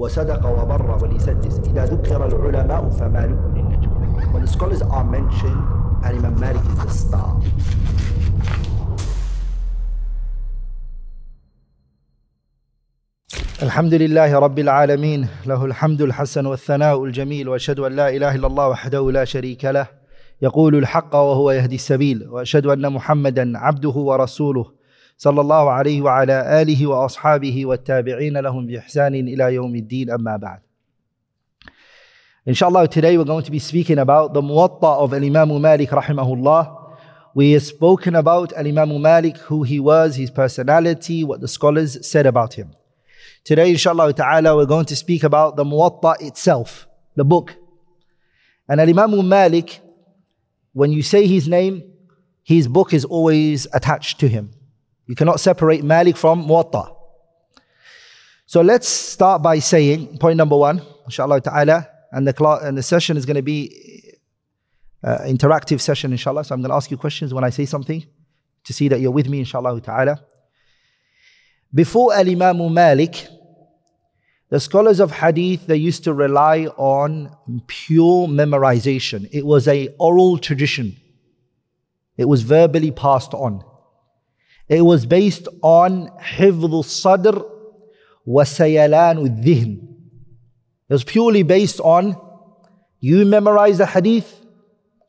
وصدق وبر وليسدس إذا ذكر العلماء فمالك للنجم When scholars are mentioned and Imam Malik is the star الحمد لله رب العالمين له الحمد الحسن والثناء الجميل واشهد ان لا اله الا الله وحده لا شريك له يقول الحق وهو يهدي السبيل واشهد ان محمدا عبده ورسوله صلى الله عليه وعلى آله وأصحابه والتابعين لهم بإحسان إلى يوم الدين أما بعد Inshallah, today we're going to be speaking about the Muwatta of Imam Malik rahimahullah. We have spoken about Imam Malik, who he was, his personality, what the scholars said about him. Today, inshallah ta'ala, we're going to speak about the Muwatta itself, the book. And Imam Malik, when you say his name, his book is always attached to him. You cannot separate Malik from Muwatta. So let's start by saying point number one, inshallah ta'ala, and the, class, and the session is going to be uh, interactive session, inshallah. So I'm going to ask you questions when I say something to see that you're with me, inshallah ta'ala. Before Al Imam Malik, the scholars of hadith, they used to rely on pure memorization. It was a oral tradition. It was verbally passed on. It was based on حفظ sadr wa الذهن. It was purely based on you memorize the hadith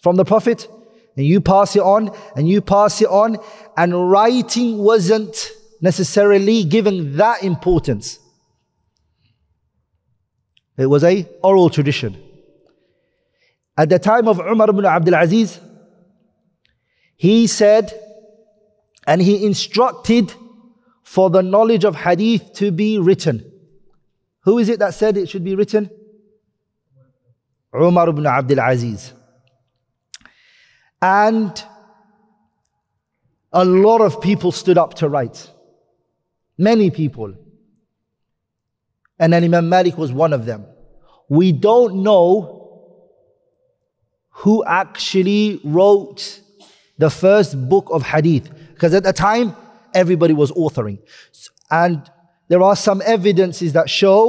from the Prophet and you pass it on and you pass it on and writing wasn't necessarily given that importance. It was a oral tradition. At the time of Umar ibn Abdul Aziz, he said and he instructed for the knowledge of hadith to be written. Who is it that said it should be written? Umar ibn Abdul Aziz. And a lot of people stood up to write. Many people. And then Imam Malik was one of them. We don't know who actually wrote the first book of hadith. Because at the time, everybody was authoring. And there are some evidences that show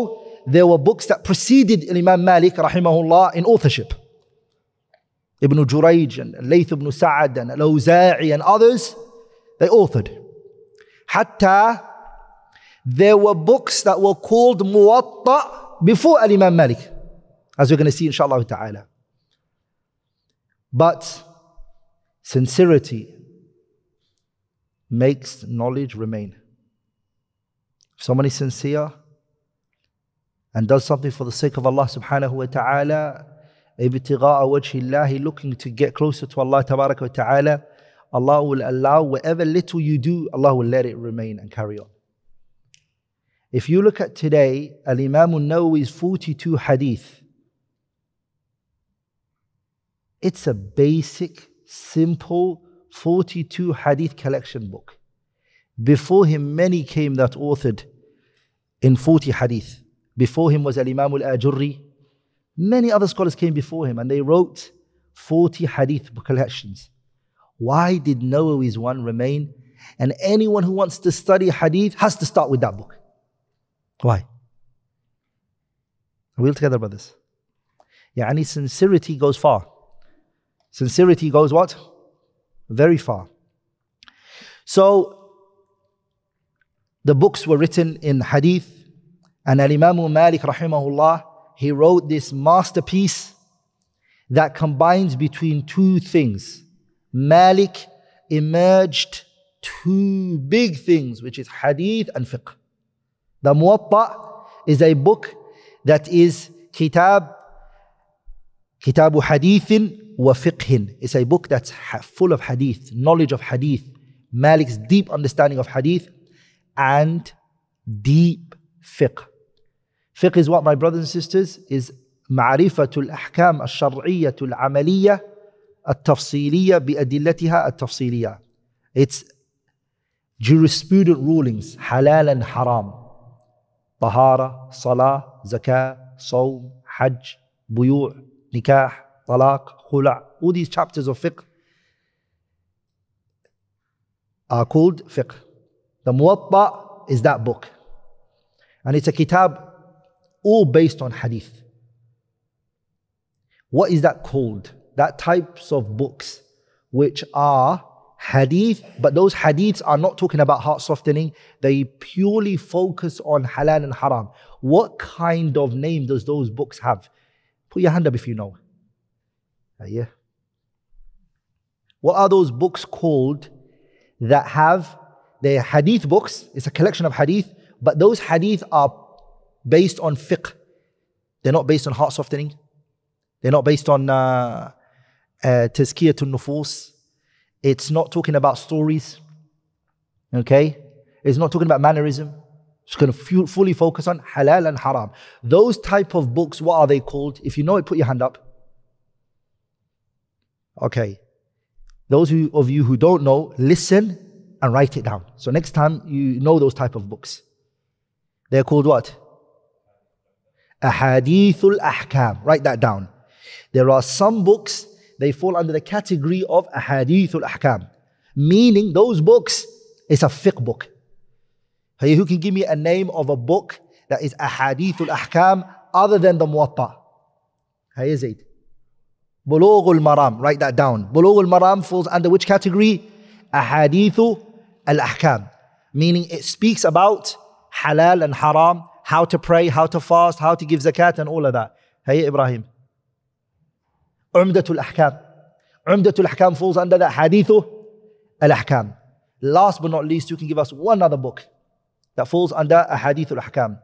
there were books that preceded Imam Malik rahimahullah in authorship. Ibn Jurayj and Layth ibn Sa'ad and Al-Awza'i and others, they authored. Hatta there were books that were called Muwatta before Al-Imam Malik, as we're going to see inshallah ta'ala. But sincerity makes knowledge remain. If someone is sincere and does something for the sake of Allah subhanahu wa ta'ala, ibtigha'a wajhillahi, looking to get closer to Allah wa ta'ala, Allah will allow whatever little you do, Allah will let it remain and carry on. If you look at today, Al Imam Nawawi's 42 hadith, it's a basic, simple 42 hadith collection book. Before him, many came that authored in 40 hadith. Before him was Al Imam Al Ajurri. Many other scholars came before him and they wrote 40 hadith collections. Why did Nawawi's one remain? And anyone who wants to study hadith has to start with that book. Why? Are we all together, brothers? Yeah, any sincerity goes far. Sincerity goes what? very far. So the books were written in hadith, and Al Imam Malik rahimahullah, he wrote this masterpiece that combines between two things. Malik emerged two big things, which is hadith and fiqh. The Muwatta is a book that is kitab, kitabu hadithin وفقه It's a book that's full of hadith, knowledge of hadith, Malik's deep understanding of hadith, and deep fiqh. Fiqh is what, my brothers and sisters, is معرفة الأحكام الشرعية العملية التفصيلية بأدلتها التفصيلية. It's jurisprudent rulings, halal and haram. طهارة, صلاة, زكاة, صوم, حج, بيوع, نكاح, طلاق, khula. All these chapters of fiqh are called fiqh. The Muwatta is that book. And it's a kitab all based on hadith. What is that called? That types of books which are hadith, but those hadiths are not talking about heart softening. They purely focus on halal and haram. What kind of name does those books have? Put your hand up if you know. Uh, yeah. What are those books called that have the hadith books? It's a collection of hadith, but those hadith are based on fiqh. They're not based on heart softening. They're not based on uh, uh, It's not talking about stories. Okay? It's not talking about mannerism. It's going to fully focus on halal and haram. Those type of books, what are they called? If you know it, put your hand up. Okay. Those who, of you who don't know, listen and write it down. So next time you know those type of books. They're called what? Ahadithul Ahkam. Write that down. There are some books, they fall under the category of Ahadithul Ahkam. Meaning those books, it's a fiqh book. Hey, who can give me a name of a book that is Ahadithul Ahkam other than the Muwatta? Hey, is it? Bulugh al-Maram, write that down. Bulugh al-Maram falls under which category? Ahadithu al-Ahkam. Meaning it speaks about halal and haram, how to pray, how to fast, how to give zakat and all of that. Hey Ibrahim. Umdatul Ahkam. Umdatul Ahkam falls under that Hadithu al-Ahkam. Last but not least, you can give us one other book that falls under al Ahkam.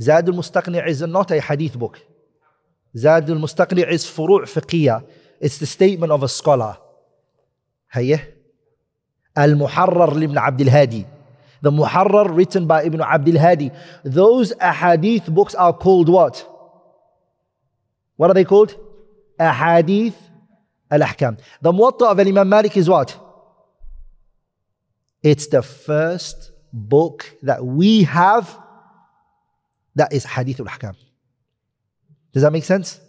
Zadul Mustaqni is not a hadith book. زاد المستقنع is فروع فقهية it's the statement of a scholar هيا المحرر لابن عبد الهادي the محرر written by ابن عبد الهادي Those ahadith books are called what? What are they called? Ahadith al-Ahkam. The Muwatta of Imam Malik is what? It's the first book that we have that is Hadith al-Ahkam. Does that make sense?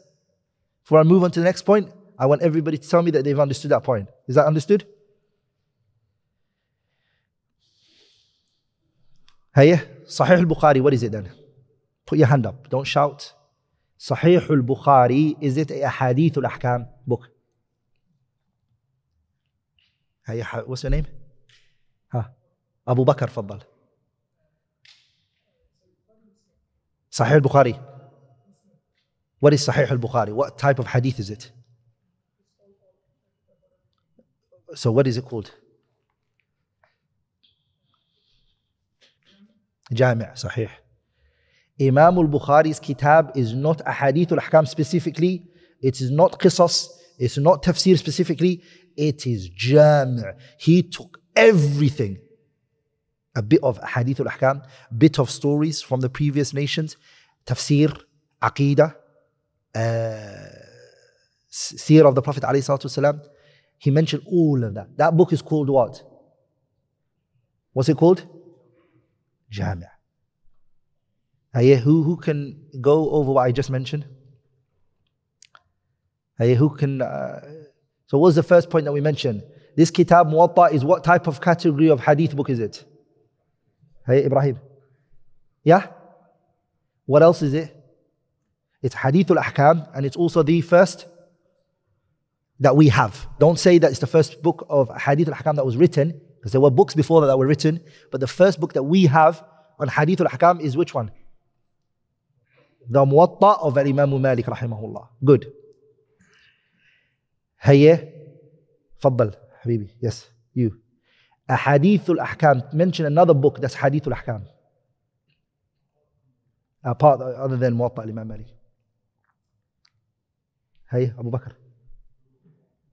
Before I move on to the next point, I want everybody to tell me that they've understood that point. Is that understood? Hey, Sahih al-Bukhari, what is it then? Put your hand up, don't shout. Sahih al-Bukhari, is it a Hadith al-Ahkam book? Hey, what's your name? Huh? Abu Bakr, faddal. Sahih al-Bukhari. What is Sahih al Bukhari? What type of hadith is it? So, what is it called? Jami' Sahih. Imam al Bukhari's kitab is not a hadith al ahkam specifically, it is not qisas, it's not tafsir specifically, it is jami'. He took everything a bit of hadith al ahkam, bit of stories from the previous nations, tafsir, aqidah, uh, seer of the Prophet والسلام, he mentioned all of that. That book is called what? What's it called? Jami'. Ayah, who, who can go over what I just mentioned? Ayah, who can. Uh, so, what was the first point that we mentioned? This Kitab Muwatta is what type of category of hadith book is it? Hey, Ibrahim. Yeah? What else is it? It's hadithul ahkam, and it's also the first that we have. Don't say that it's the first book of hadith ahkam that was written, because there were books before that that were written, but the first book that we have on hadith ahkam is which one? The Muwatta of Imam Malik rahimahullah. Good. Hayya, Fadl, habibi. Yes, you. A Hadithul ahkam Mention another book that's hadith ahkam Apart, other than Muwatta Imam Malik. هي ابو بكر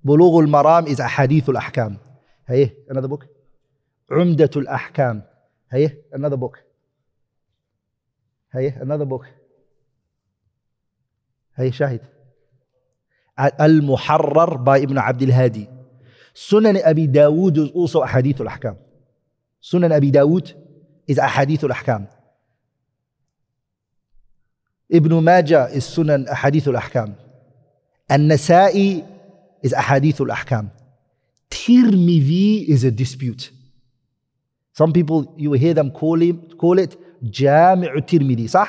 بلوغ المرام اذا احاديث الاحكام هي another book عمده الاحكام هي another book هي another book هي شاهد المحرر باي ابن عبد الهادي سنن ابي داود is also احاديث الاحكام سنن ابي داود is احاديث الاحكام ابن ماجه is احاديث الاحكام And nasai is Ahadithul Ahkam. Tirmidhi is a dispute. Some people, you hear them call, it call it Jami'u Tirmidhi, sah?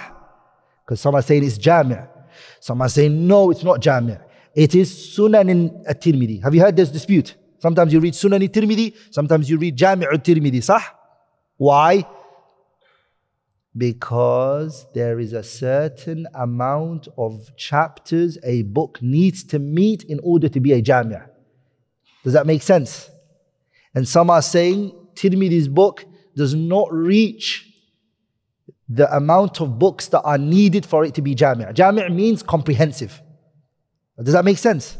Because some are saying it's Jami'. Some are saying, no, it's not Jami'. It is Sunan al-Tirmidhi. Have you heard this dispute? Sometimes you read Sunan al-Tirmidhi, sometimes you read Jami'u al-Tirmidhi, sah? Why? because there is a certain amount of chapters a book needs to meet in order to be a jamia. Does that make sense? And some are saying Tirmidhi's book does not reach the amount of books that are needed for it to be jamia. Jamia means comprehensive. Does that make sense?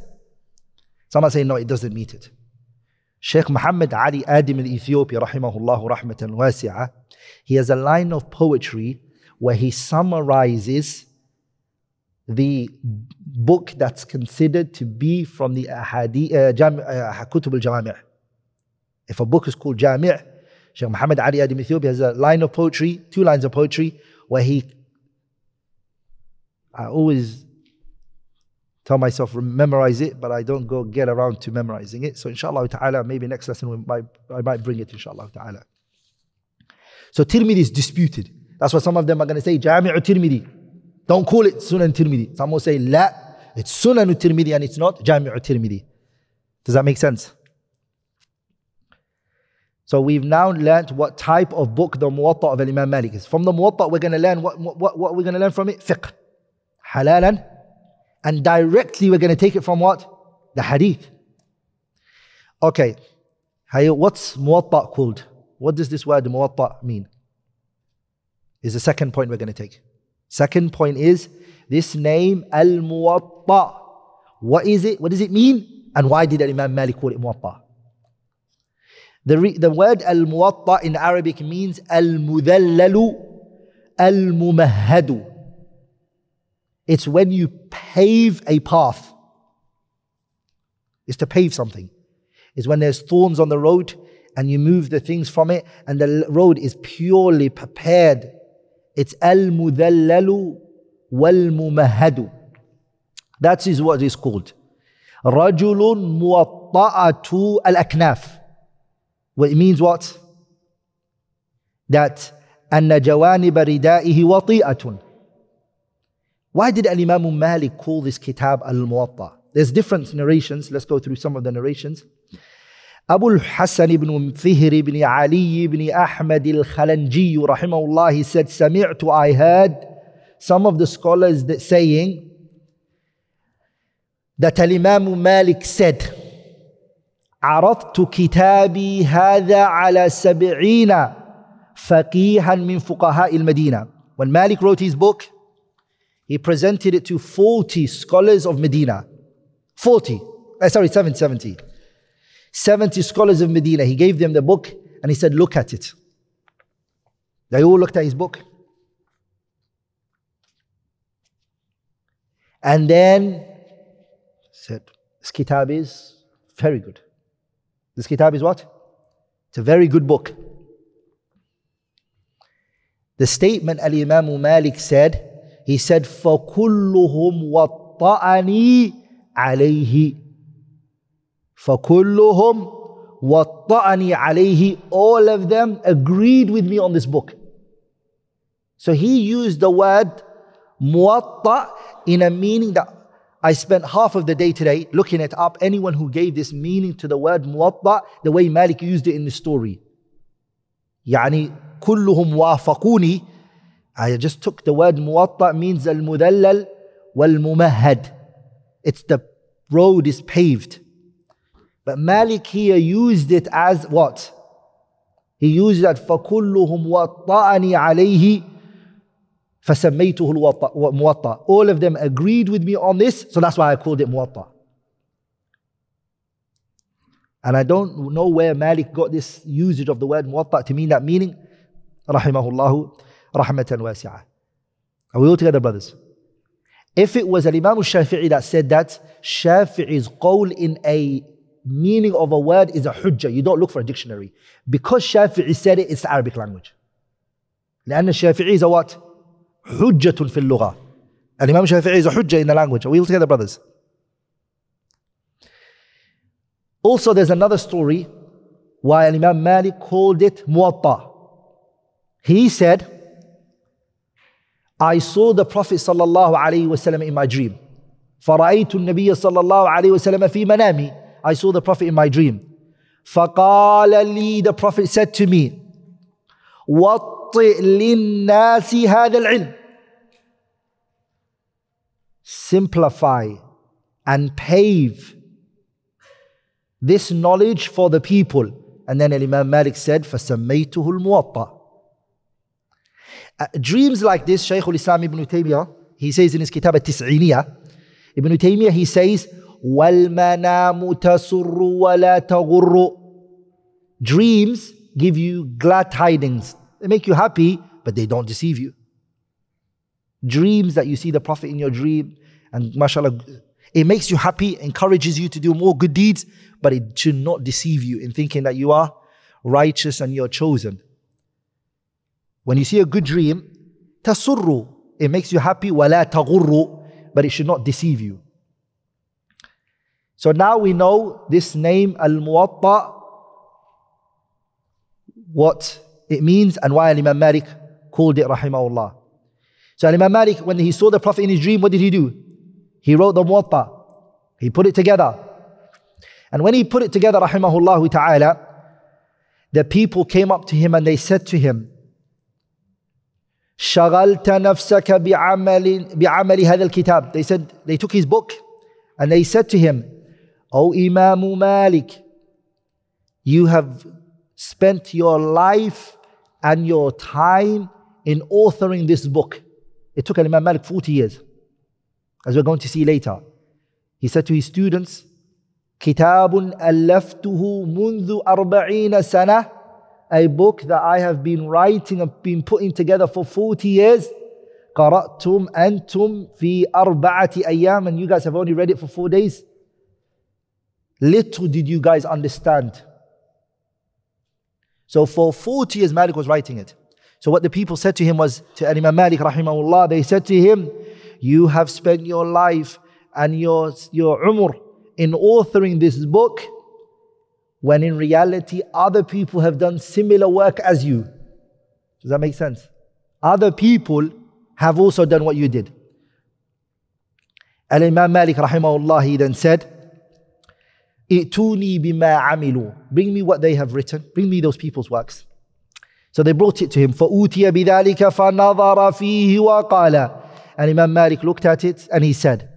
Some are saying no, it doesn't meet it. Sheikh Muhammad Ali Adim al Ethiopia, rahimahullah rahmatan wasi'ah, he has a line of poetry where he summarizes the book that's considered to be from the ahadi, uh, jam, uh, Kutub al-Jami' If a book is called Jami' Sheikh Muhammad Ali Adim Ethiopia has a line of poetry, two lines of poetry, where he, I always tell myself, memorize it, but I don't go get around to memorizing it. So inshallah ta'ala, maybe next lesson we might, I might bring it inshallah ta'ala. So Tirmidhi is disputed. That's why some of them are going to say Jami'u Tirmidhi. Don't call it Sunan Tirmidhi. Some will say La. It's Sunan Tirmidhi and it's not Jami'u Tirmidhi. Does that make sense? So we've now learnt what type of book the Muwatta of Imam Malik is. From the Muwatta, we're going to learn what, what, what we're going to learn from it? Fiqh. Halalan. And directly we're going to take it from what? The Hadith. Okay. What's Muwatta called? What does this word muwatta mean? Is the second point we're going to take. Second point is this name al muwatta. What is it? What does it mean? And why did Imam Malik call it muwatta? The, the word al muwatta in Arabic means al mudallalu al mumahadu. It's when you pave a path. It's to pave something. It's when there's thorns on the road and you move the things from it, and the road is purely prepared. It's al mudallalu wal mumahadu. That is what is called. Rajulun muwatta'atu al aknaf. Well, it means what? That anna jawanib ridaihi wati'atun. Why did Al-Imam Malik call this kitab al-Muwatta? There's different narrations. Let's go through some of the narrations. أبو الحسن بن فهر بن علي بن Ahmad الخلنجي khalanji رحمه الله he said سمعت I heard some of the scholars that saying that Imam Malik said عرضت كتابي هذا على سبعين فقيها من فقهاء المدينة when Malik wrote his book he presented it to 40 scholars of Medina 40 uh, sorry 770 70 scholars of Medina. He gave them the book and he said, Look at it. They all looked at his book. And then said, This kitab is very good. This kitab is what? It's a very good book. The statement Al Imam Malik said, he said, فَكُلُّهُمْ وَطَّأَنِي عَلَيْهِ فَكُلُّهُمْ وَطَّأَنِي عَلَيْهِ All of them agreed with me on this book. So he used the word muwatta in a meaning that I spent half of the day today looking it up. Anyone who gave this meaning to the word muwatta, the way Malik used it in the story. يعني كلهم وافقوني I just took the word muwatta means al-mudallal wal-mumahad. It's the road is paved. But Malik here used it as what? He used that فَكُلُّهُمْ وَطَّأَنِي عَلَيْهِ فَسَمَّيْتُهُ الْمُوَطَّأ All of them agreed with me on this, so that's why I called it muwatta. And I don't know where Malik got this usage of the word muwatta to mean that meaning. Rahimahullahu rahmatan wasi'ah. Are we all together, brothers? If it was Imam al-Shafi'i that said that, Shafi'i's قول in a meaning of a word is a hujjah. You don't look for a dictionary. Because Shafi'i said it, it's Arabic language. لأن الشافعي is a what? حجة في اللغة. And Imam Shafi'i is a hujjah in the language. Are we all together, brothers? Also, there's another story why Imam Malik called it Muwatta. He said, I saw the Prophet sallallahu alayhi wasallam in my dream. فرأيت النبي صلى الله عليه وسلم في منامي I saw the Prophet in my dream. فَقَالَ لِي The Prophet said to me, وَطِّئْ لِلنَّاسِ هَذَا الْعِلْمِ Simplify and pave this knowledge for the people. And then Imam Malik said, فَسَمَّيْتُهُ الْمُوَطَّى uh, Dreams like this, Shaykh al-Islam ibn Taymiyyah, he says in his Kitab at tisiniyah Ibn Taymiyyah, he says, والمنام تسر ولا تغر Dreams give you glad tidings. They make you happy, but they don't deceive you. Dreams that you see the Prophet in your dream, and mashallah, it makes you happy, encourages you to do more good deeds, but it should not deceive you in thinking that you are righteous and you're chosen. When you see a good dream, tasuru, it makes you happy, wala tagurru, but it should not deceive you. So now we know this name Al Muwatta, what it means and why Imam Malik called it Rahimahullah. So Imam Malik, when he saw the Prophet in his dream, what did he do? He wrote the Muwatta. He put it together. And when he put it together, Rahimahullah Ta'ala, the people came up to him and they said to him, شغلت نفسك بعمل بعمل هذا الكتاب. They said, they took his book and they said to him, O Imam Malik, you have spent your life and your time in authoring this book. It took Imam Malik 40 years, as we're going to see later. He said to his students, كتاب ألفته منذ أربعين سنة a book that I have been writing and been putting together for 40 years. قرأتم أنتم في أربعة أيام and you guys have only read it for four days. Little did you guys understand. So for 40 years, Malik was writing it. So what the people said to him was, to Imam Malik rahimahullah, they said to him, you have spent your life and your, your umr in authoring this book, when in reality, other people have done similar work as you. Does that make sense? Other people have also done what you did. Al-Imam Malik rahimahullah, he then said, Ituni bima amilu. Bring me what they have written. Bring me those people's works. So they brought it to him. فَأُوتِيَ بِذَلِكَ فَنَظَرَ فِيهِ وَقَالَ And Imam Malik looked at it and he said,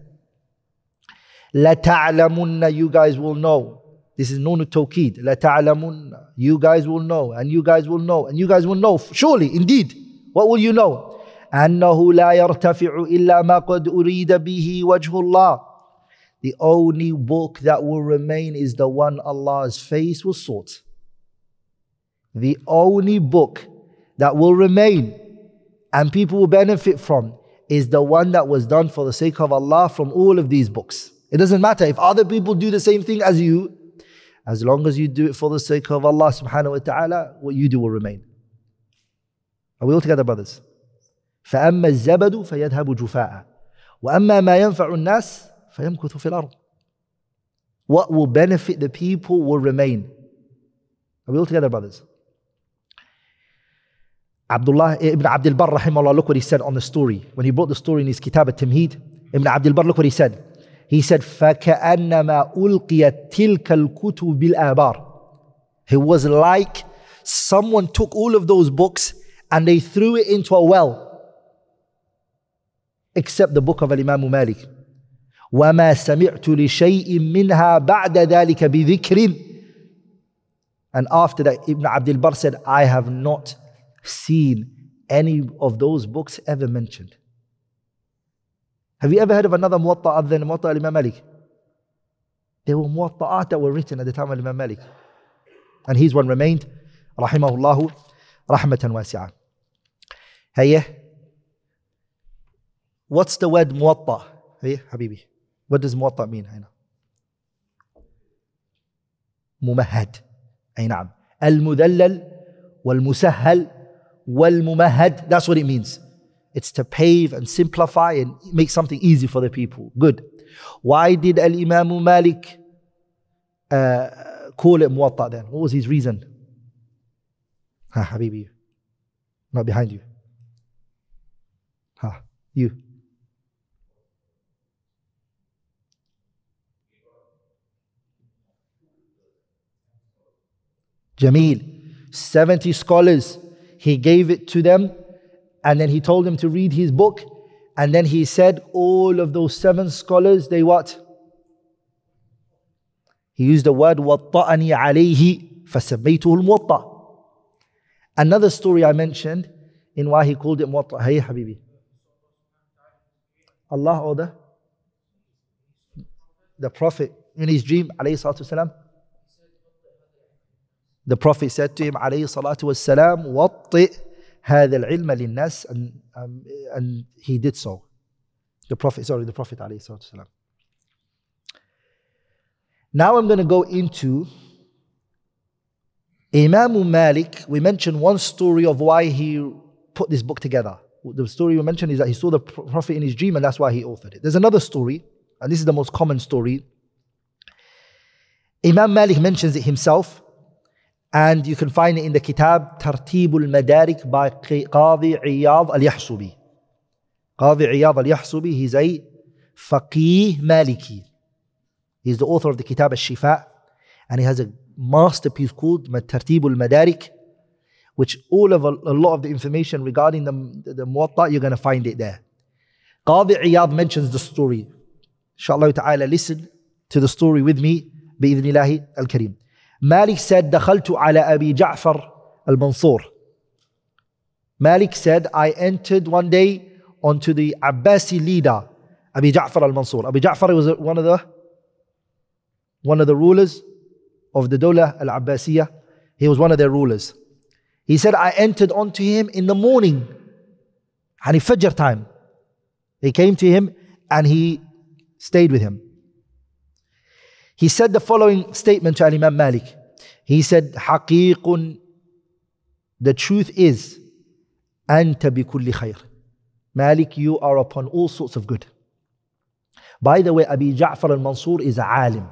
لَتَعْلَمُنَّ You guys will know. This is nunu tawqid. لَتَعْلَمُنَّ You guys will know. And you guys will know. And you guys will know. Surely, indeed. What will you know? أَنَّهُ لَا يَرْتَفِعُ إِلَّا مَا قَدْ أُرِيدَ بِهِ وَجْهُ اللَّهِ the only book that will remain is the one Allah's face will sort. The only book that will remain and people will benefit from is the one that was done for the sake of Allah from all of these books. It doesn't matter if other people do the same thing as you, as long as you do it for the sake of Allah subhanahu wa ta'ala, what you do will remain. Are we all together, brothers? فأما الزبد فيذهب جفاء وأما ما ينفع الناس فَيَمْكُثُ فِي الْأَرْضِ What will benefit the people will remain. Are we all together, brothers? Abdullah ibn Abdul Barr, rahimahullah, look what he said on the story. When he brought the story in his Kitab at Timheed, Ibn Abdul Bar, look what he said. He said, فَكَأَنَّمَا أُلْقِيَتْ تِلْكَ الْكُتُبِ Abar." It was like someone took all of those books and they threw it into a well. Except the book of Imam Malik. وما سمعت لشيء منها بعد ذلك بذكر and after that Ibn Abdul Bar said I have not seen any of those books ever mentioned have you ever heard of another muwatta other than muwatta al-Imam Malik there were muwatta'at that were written at the time of Imam Malik and his one remained rahimahullahu rahmatan wasi'a هيا what's the word muwatta هيا حبيبي What does موطأ mean هنا؟ ممهد أي نعم المذلل والمسهل والممهد that's what it means it's to pave and simplify and make something easy for the people good why did الإمام مالك uh, call it muwatta then what was his reason ha habibi not behind you ha you Jameel. 70 scholars, he gave it to them and then he told them to read his book. And then he said, all of those seven scholars, they what? He used the word وَطَّأَنِي عَلَيْهِ فَسَبَّيْتُهُ الْمُوَطَّأ Another story I mentioned in why he called it Muwatta. Hey, Habibi. Allah or the, the Prophet in his dream, alayhi salatu wasalam, the Prophet said to him, alayhi salatu wasalam, وَطِّئْ هَذَا الْعِلْمَ لِلنَّاسِ and, um, and he did so. The Prophet, sorry, the Prophet alayhi salatu wasalam. Now I'm going to go into Imam Malik. We mentioned one story of why he put this book together. The story we mentioned is that he saw the Prophet in his dream and that's why he authored it. There's another story, and this is the most common story. Imam Malik mentions it himself and you can find it in the Kitab Tartibul Madarik by Qadi Iyad al-Yahsubi. Qadi Iyad al-Yahsubi, he's a faqih maliki. He's the author of the Kitab al-Shifa and he has a masterpiece called Tartibul Madarik which all of a, a, lot of the information regarding the, the Muwatta, you're going to find it there. Qadi Iyad mentions the story. Inshallah ta'ala, listen to the story with me, bi-idhnillahi al-kareem. Malik said, Dakhaltu ala Abi Ja'far al Mansur. Malik said, I entered one day onto the Abbasi leader, Abi Ja'far al Mansur. Abi Ja'far was one of the one of the rulers of the Dawla al Abbasiyah. He was one of their rulers. He said, I entered onto him in the morning, Hani Fajr time. They came to him and he stayed with him. He said the following statement to Imam Malik. He said, حقيق The truth is, أنت بكل خير. Malik, you are upon all sorts of good. By the way, Abi Ja'far al-Mansur is a alim.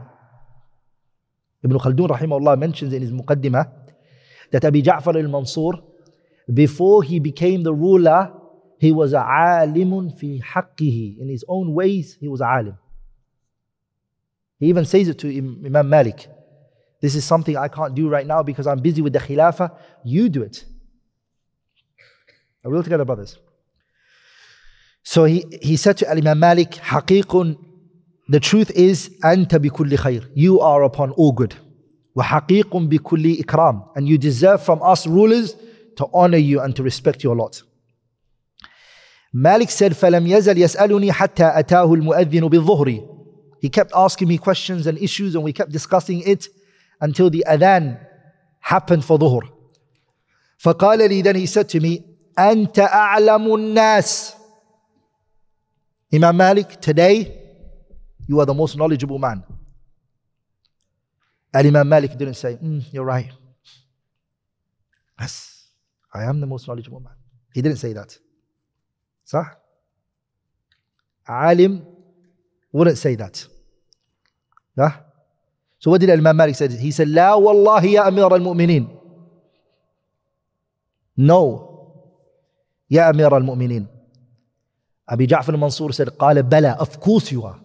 Ibn Khaldun rahimahullah mentions in his muqaddimah that Abi Ja'far al-Mansur, before he became the ruler, he was a alimun fi haqqihi. In his own ways, he was a alim. He even says it to Imam Malik. This is something I can't do right now because I'm busy with the Khilafah. You do it. Are we all together, brothers? So he, he said to Imam Malik, حقيقٌ The truth is, أنت بكل خير. You are upon all good. وحقيقٌ بكل إكرام. And you deserve from us rulers to honor you and to respect your lot. Malik said, فلم يزل يسألني حتى أتاه المؤذن بالظهر he kept asking me questions and issues, and we kept discussing it until the adhan happened for dhuhr. فقال then he said to me, أنت أعلم Imam Malik, today you are the most knowledgeable man. And Imam Malik didn't say, mm, You're right. Yes, I am the most knowledgeable man. He didn't say that. Sah? Alim wouldn't say that. Huh? So what did Imam Malik say? He said, La wallahi ya amir al-mu'minin. No. Ya amir al-mu'minin. Abi Ja'far al-Mansur said, قال بلى, of course you are.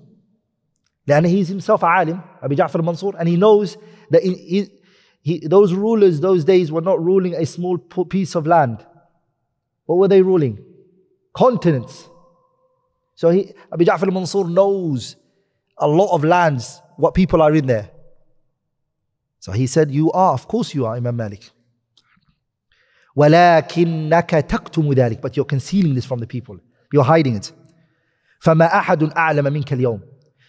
And he is himself a alim, Abi Ja'far al-Mansur, and he knows that he, he, those rulers those days were not ruling a small piece of land. What were they ruling? Continents. So he, Abi Ja'far al-Mansur knows a lot of lands what people are in there? So he said, You are, of course you are, Imam Malik. But you're concealing this from the people. You're hiding it. فَمَا أَحَدٌ أَعْلَمَ مِنْكَ الْيَوْمِ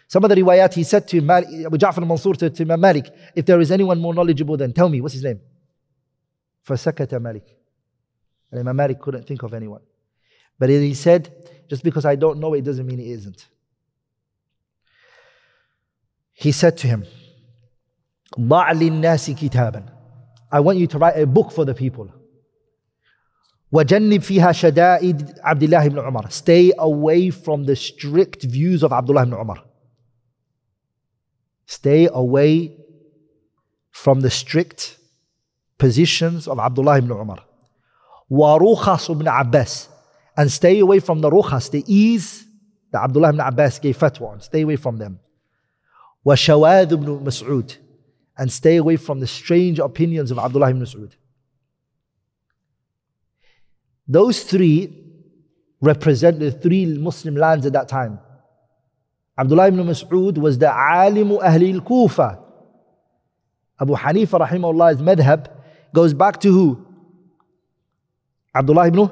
Some of the riwayat, he said to Malik, Abu Ja'far al-Mansur to, Imam Malik, if there is anyone more knowledgeable than, tell me, what's his name? فَسَكَتَ Malik. And Imam Malik couldn't think of anyone. But he said, just because I don't know it doesn't mean it isn't he said to him, kitaban. I want you to write a book for the people. وَجَنِّبْ فِيهَا شَدَائِدْ عَبْدِ اللَّهِ بن عمر. Stay away from the strict views of Abdullah ibn Umar. Stay away from the strict positions of Abdullah ibn Umar. وَرُخَصُ ibn Abbas. And stay away from the rukhas, the ease that Abdullah ibn Abbas gave fatwa on. Stay away from them. وَشَوَادُ ibn Mas'ud and stay away from the strange opinions of Abdullah ibn Mas'ud. Those three represent the three Muslim lands at that time. Abdullah ibn Mas'ud was the Alimu Ahli al-Kufa. Abu Hanifa rahimahullah's madhab goes back to who? Abdullah ibn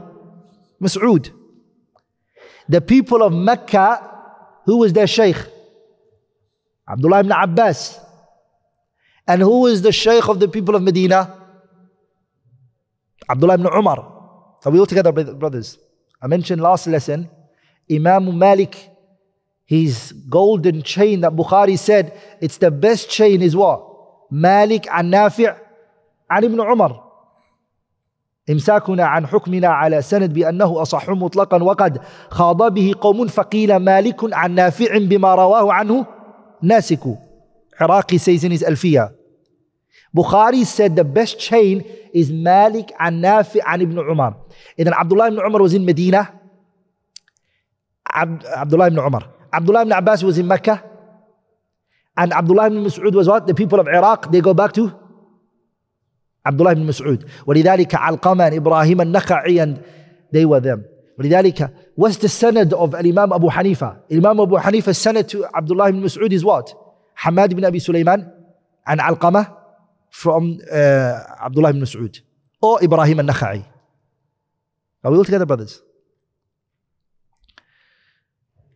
Mas'ud. The people of Mecca, who was their sheikh? Abdullah ibn Abbas. And who is the Shaykh of the people of Medina? Abdullah ibn Umar. So we all together, brothers. I mentioned last lesson, Imam Malik, his golden chain that Bukhari said, it's the best chain is what? Malik and Nafi' and Ibn Umar. امساكنا عن حكمنا على سند بأنه أصح مطلقا وقد خاض به قوم فقيل مالك عن نافع بما رواه عنه Nasiku, Iraqi says in his Bukhari said the best chain is Malik an Nafi an Ibn Umar. And then Abdullah ibn Umar was in Medina. Ab Abdullah ibn Umar. Abdullah ibn Abbas was in Mecca. And Abdullah ibn مسعود was what? The people of Iraq, they go back to Abdullah ibn مسعود ولذلك علقمان إبراهيم النخعي and they were them. ولذلك What's the sanad of Imam Abu Hanifa? Imam Abu Hanifa's sanad to Abdullah ibn Mas'ud is what? Hamad ibn Abi Sulaiman and Alqamah from uh, Abdullah ibn Mas'ud or Ibrahim al-Nakha'i. Are we all together, brothers?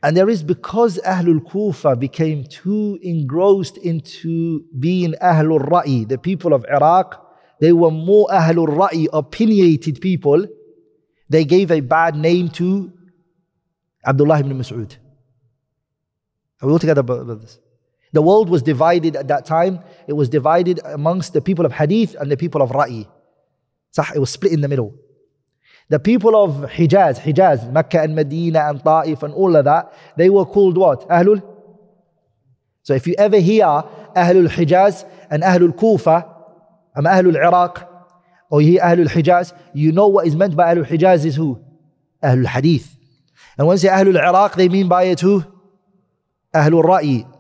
And there is because Ahlul Kufa became too engrossed into being Ahlul Ra'i, the people of Iraq, they were more Ahlul Ra'i, opinionated people. They gave a bad name to Abdullah ibn Mas'ud. Are we all together about this? The world was divided at that time. It was divided amongst the people of Hadith and the people of Ra'i. It was split in the middle. The people of Hijaz, Hijaz, Mecca and Medina and Ta'if and all of that, they were called what? Ahlul? So if you ever hear Ahlul Hijaz and Ahlul Kufa and Ahlul Iraq or you hear Ahlul Hijaz, you know what is meant by Ahlul Hijaz is who? Ahlul Hadith. And when they say Ahlul Iraq, they mean by it who? Ahlul Ra'i.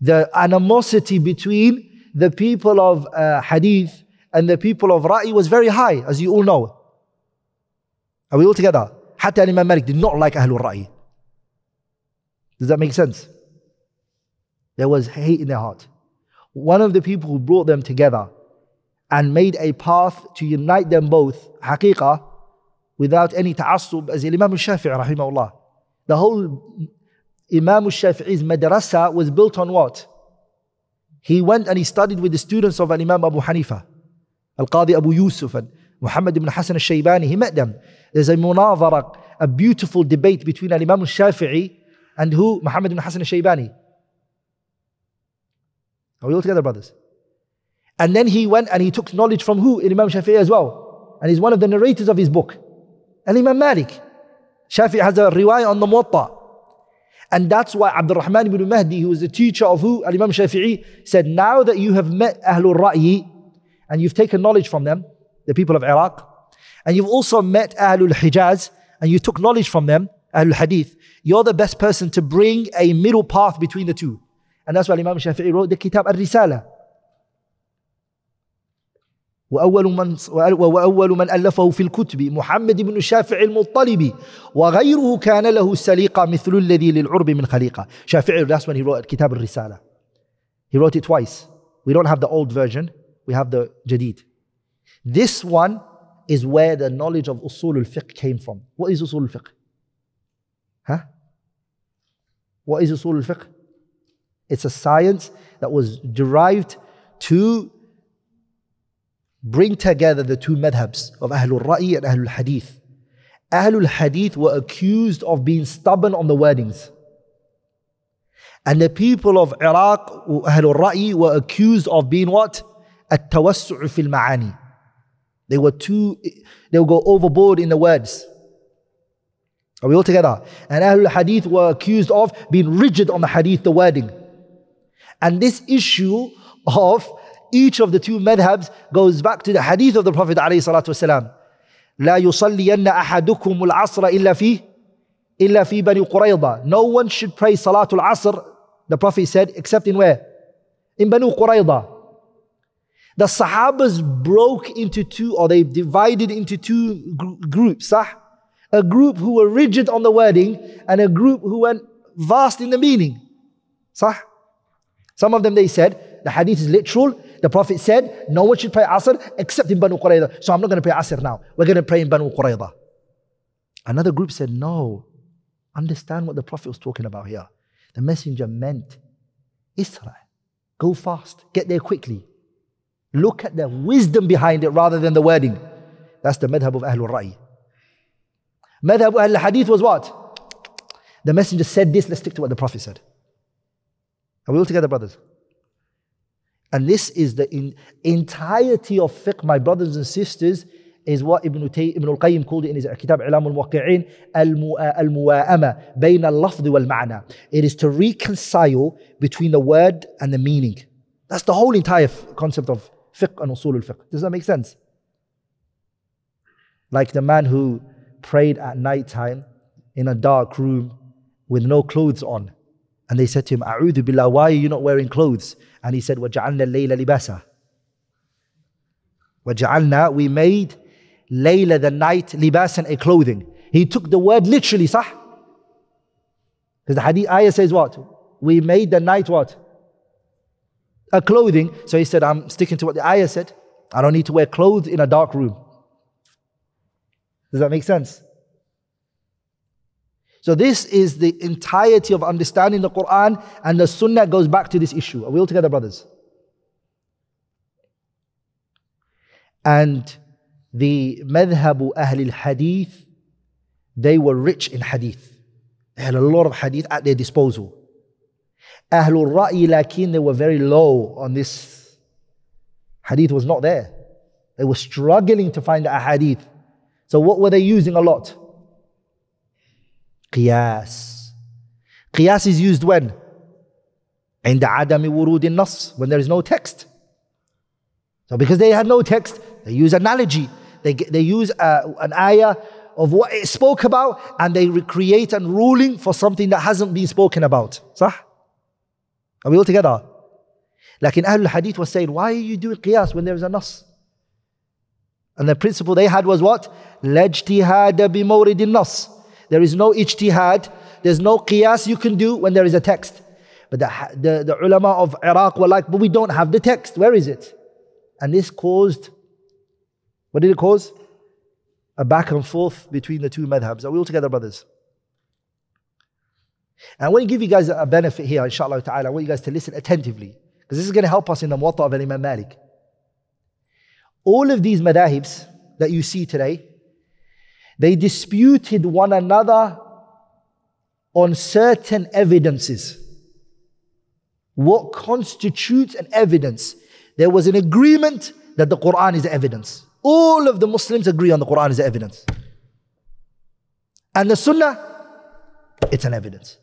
The animosity between the people of uh, Hadith and the people of Ra'i was very high, as you all know. Are we all together? Hatta Imam Malik did not like Ahlul Ra'i. Does that make sense? There was hate in their heart. One of the people who brought them together and made a path to unite them both, Haqiqah, without any ta'assub as Imam al-Shafi'i rahimahullah. The whole Imam al-Shafi'i's madrasa was built on what? He went and he studied with the students of Imam Abu Hanifa, Al-Qadi Abu Yusuf and Muhammad ibn Hassan al-Shaybani. He met them. There's a munawara, a beautiful debate between Imam al-Shafi'i and who? Muhammad ibn Hassan al-Shaybani. Are we all together, brothers? And then he went and he took knowledge from who? Imam Shafi'i as well. And he's one of the narrators of his book. Al-Imam Malik. Shafi has a riwayah on the Muwatta. And that's why Abdurrahman ibn Mahdi, who is was the teacher of who? Al-Imam Shafi'i, said, now that you have met Ahlul Ra'i, and you've taken knowledge from them, the people of Iraq, and you've also met Ahlul Hijaz, and you took knowledge from them, Ahlul Hadith, you're the best person to bring a middle path between the two. And that's why Imam Shafi'i wrote the Kitab al-Risala. وأول من, وأول من ألفه في الكتب محمد بن شافع المطلبي وغيره كان له سليقة مثل الذي للعرب من خليقة شافعي that's when he wrote كتاب الرسالة he wrote it twice we don't have the old version we have the جديد this one is where the knowledge of usul al-fiqh came from what is usul al-fiqh huh what is usul al-fiqh it's a science that was derived to bring together the two madhabs of Ahlul Ra'i and Ahlul Hadith. Ahlul Hadith were accused of being stubborn on the weddings. And the people of Iraq, Ahlul Ra'i, were accused of being what? At-tawassu'u fil ma'ani. They were too, they would go overboard in the words. Are we all together? And Ahlul Hadith were accused of being rigid on the Hadith, the wording. And this issue of each of the two madhabs goes back to the hadith of the Prophet ﷺ. لا يصلين أحدكم العصر إلا في إلا في بني قريظة. No one should pray Salatul Asr, the Prophet said, except in where? In Banu Qurayza. The Sahabas broke into two, or they divided into two gr- groups. Sah? A group who were rigid on the wording, and a group who went vast in the meaning. Sah? Some of them they said, the hadith is literal, the Prophet said, no one should pray Asr except in Banu Qurayza. So I'm not going to pray Asr now. We're going to pray in Banu Qurayza. Another group said, no. Understand what the Prophet was talking about here. The messenger meant Isra. Go fast. Get there quickly. Look at the wisdom behind it rather than the wording. That's the madhab of Ahlul Ra'i. Madhab of Ahlul Hadith was what? The messenger said this, let's stick to what the Prophet said. Are we all together, brothers? And this is the in, entirety of fiqh, my brothers and sisters, is what Ibn, Tay, Ibn al-Qayyim called it in his Kitab Ilam al-Waqi'in, al-mu'a'ama, uh, bayn al-lafd wal-ma'na. It is to reconcile between the word and the meaning. That's the whole entire concept of fiqh and usul al-fiqh. Does that make sense? Like the man who prayed at night time in a dark room with no clothes on. And they said to him, A'udhu billah, why are you not wearing clothes? And he said, وَجَعَلْنَا اللَّيْلَ لِبَاسًا وَجَعَلْنَا We made layla the night, libasan a clothing. He took the word literally, sah? Because the hadith ayah says what? We made the night what? A clothing. So he said, I'm sticking to what the ayah said. I don't need to wear clothes in a dark room. Does that make sense? So this is the entirety of understanding the Quran and the Sunnah goes back to this issue. Are we all together, brothers? And the madhabu Ahlul hadith they were rich in hadith. They had a lot of hadith at their disposal. Ahlul ra'i lakin, they were very low on this. Hadith was not there. They were struggling to find a hadith. So what were they using a lot? Qiyas. Qiyas is used when? عند عدم in النص when there is no text. So because they had no text, they use analogy. They, they use uh, an ayah of what it spoke about and they recreate and ruling for something that hasn't been spoken about. صح? Are we all together? Like in Ahlul Hadith was saying, why are you doing qiyas when there is a nas? And the principle they had was what? لَجْتِهَادَ بِمَوْرِدِ النَّص there is no ijtihad. There's no qiyas you can do when there is a text. But the, the, the ulama of Iraq were like, but we don't have the text. Where is it? And this caused, what did it cause? A back and forth between the two madhabs. Are we all together, brothers? And I want to give you guys a benefit here, inshallah ta'ala. I want you guys to listen attentively. Because this is going to help us in the muwatta of Imam Malik. All of these madahibs that you see today, they disputed one another on certain evidences. What constitutes an evidence? There was an agreement that the Quran is evidence. All of the Muslims agree on the Quran is evidence. And the Sunnah, it's an evidence.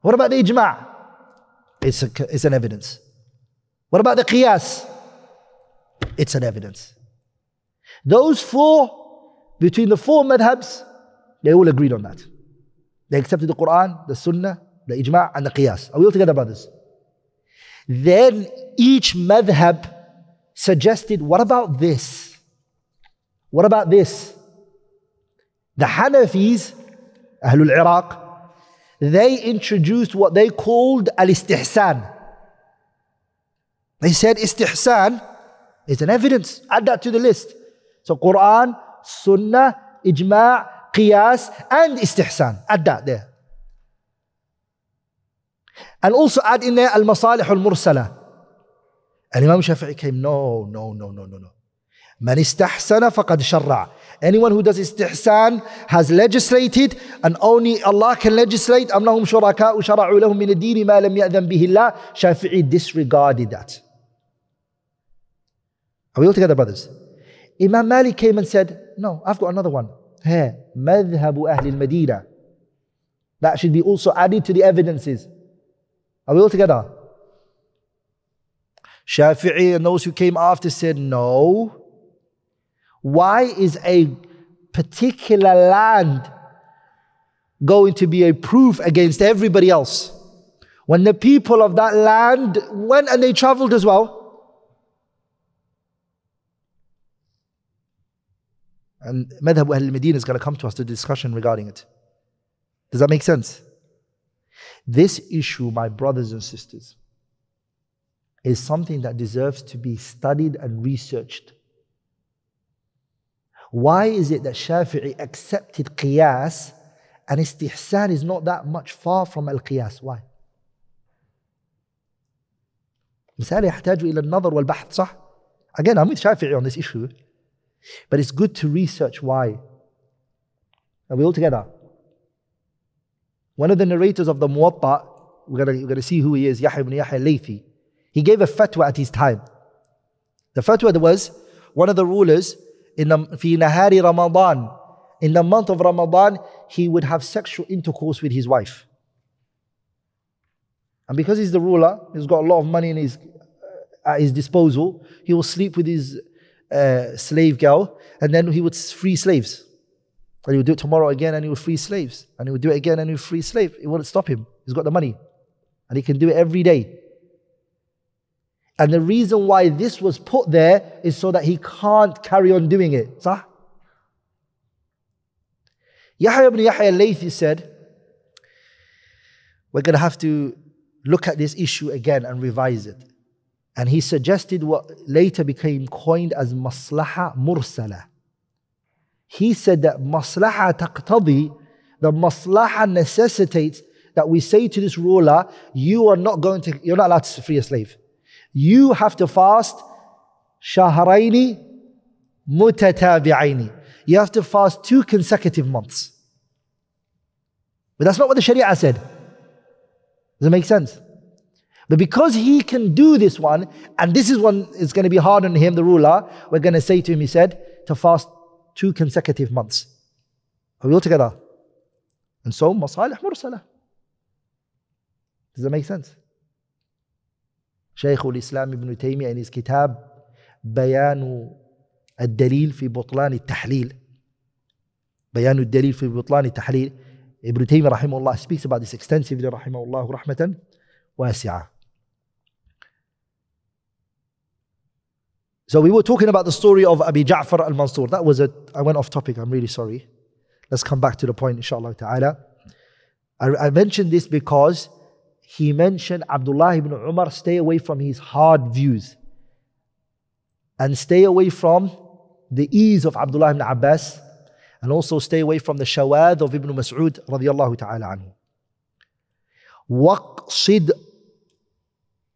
What about the Ijma'? It's, a, it's an evidence. What about the Qiyas? It's an evidence. Those four between the four madhabs, they all agreed on that. They accepted the Quran, the Sunnah, the Ijma' and the Qiyas. Are we all together, brothers? Then each madhab suggested, what about this? What about this? The Hanafis, Ahlul Iraq, they introduced what they called al istihsan. They said istihsan is an evidence. Add that to the list. So Quran, sunnah, ijma', qiyas, and istihsan. Add that there. And also add in there al-masalih al-mursala. imam Shafi'i came, no, no, no, no, no, no. Man istahsana faqad sharra. Anyone who does istihsan has legislated and only Allah can legislate. أَمْ لَهُمْ شُرَكَاءُ شَرَعُوا لَهُمْ مِنَ الدِّينِ مَا لَمْ يَأْذَنْ بِهِ اللَّهِ Shafi'i disregarded that. Are we all together, brothers? Imam Malik came and said, No, I've got another one. Here, Madhabu Ahlil Medina. That should be also added to the evidences. Are we all together? Shafi'i and those who came after said, No. Why is a particular land going to be a proof against everybody else? When the people of that land went and they traveled as well, And Madhab Ahl Medina is going to come to us to discussion regarding it. Does that make sense? This issue, my brothers and sisters, is something that deserves to be studied and researched. Why is it that Shafi'i accepted Qiyas and istihsan is not that much far from al-qiyas. Why? إلى النظر والبحث صح؟ Again, I'm with Shafi'i on this issue. But it's good to research why. Are we all together? One of the narrators of the Muwatta, we're going to see who he is, Yahya ibn Yahya Laythi. He gave a fatwa at his time. The fatwa was one of the rulers in the nahari Ramadan, in the month of Ramadan, he would have sexual intercourse with his wife. And because he's the ruler, he's got a lot of money in his, at his disposal, he will sleep with his uh, slave girl, and then he would free slaves. And he would do it tomorrow again, and he would free slaves. And he would do it again, and he would free slave. It wouldn't stop him. He's got the money, and he can do it every day. And the reason why this was put there is so that he can't carry on doing it. Sah? Yahya ibn Yahya al-Laythi said, we're going to have to look at this issue again and revise it. And he suggested what later became coined as maslaha mursala. He said that maslaha taqtabi, the maslaha necessitates that we say to this ruler, you are not going to, you're not allowed to free a slave. You have to fast shahraini mutatabi'aini. You have to fast two consecutive months. But that's not what the Sharia said. Does it make sense? But because he can do this one, and this is one is going to be hard on him, the ruler, we're going to say to him, he said, to fast two consecutive months. Are we all together? And so, masalih mursalah. Does that make sense? Shaykh al-Islam Ibn تيمية in his كتاب بيان الدليل في بطلان التحليل بيان الدليل في بطلان التحليل ابن تيمية رحمه الله speaks about this extensively رحمه الله رحمة واسعة So we were talking about the story of Abi Ja'far al-Mansur. That was it. I went off topic. I'm really sorry. Let's come back to the point, inshallah ta'ala. I, I mentioned this because he mentioned Abdullah ibn Umar, stay away from his hard views. And stay away from the ease of Abdullah ibn Abbas. And also stay away from the shawad of Ibn Mas'ud radiallahu ta'ala anhu. Waqsid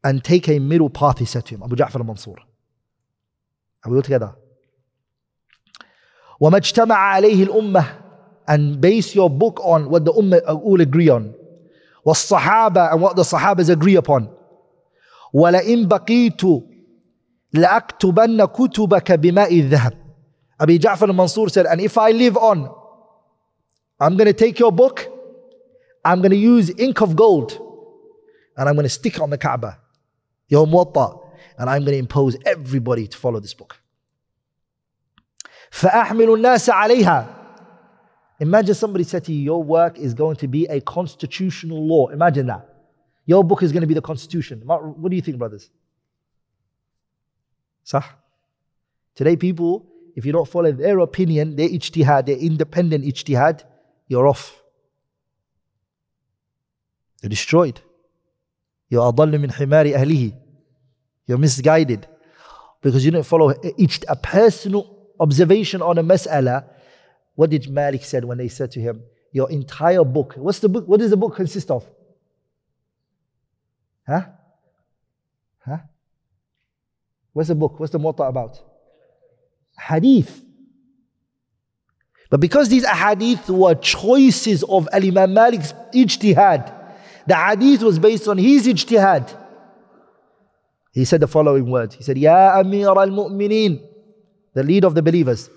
and take a middle path, he said to him, Abu Ja'far al-Mansur. Are we all together? عَلَيْهِ الْأُمَّةِ And base your book on what the ummah uh, all agree on. Sahaba and what the sahabas agree upon. وَلَئِن بَقِيتُ لَأَكْتُبَنَّ كُتُبَكَ بِمَاءِ الذَّهَبِ Abi Ja'far al-Mansur said, and if I live on, I'm going to take your book, I'm going to use ink of gold, and I'm going to stick it on the Kaaba. Your Muwatta and I'm going to impose everybody to follow this book. فأحمل الناس عليها Imagine somebody said to you, your work is going to be a constitutional law. Imagine that. Your book is going to be the constitution. What do you think, brothers? Sah? Today, people, if you don't follow their opinion, their ijtihad, their independent ijtihad, you're off. You're destroyed. You're adallu min himari ahlihi. You're misguided because you didn't follow each a personal observation on a mas'ala. What did Malik said when they said to him, "Your entire book. What's the book? What does the book consist of? Huh? Huh? What's the book? What's the muta about? Hadith. But because these hadith were choices of Al Imam Malik's ijtihad, the hadith was based on his ijtihad. He said the following words. He said, Ya Amir al Mu'mineen, the leader of the believers.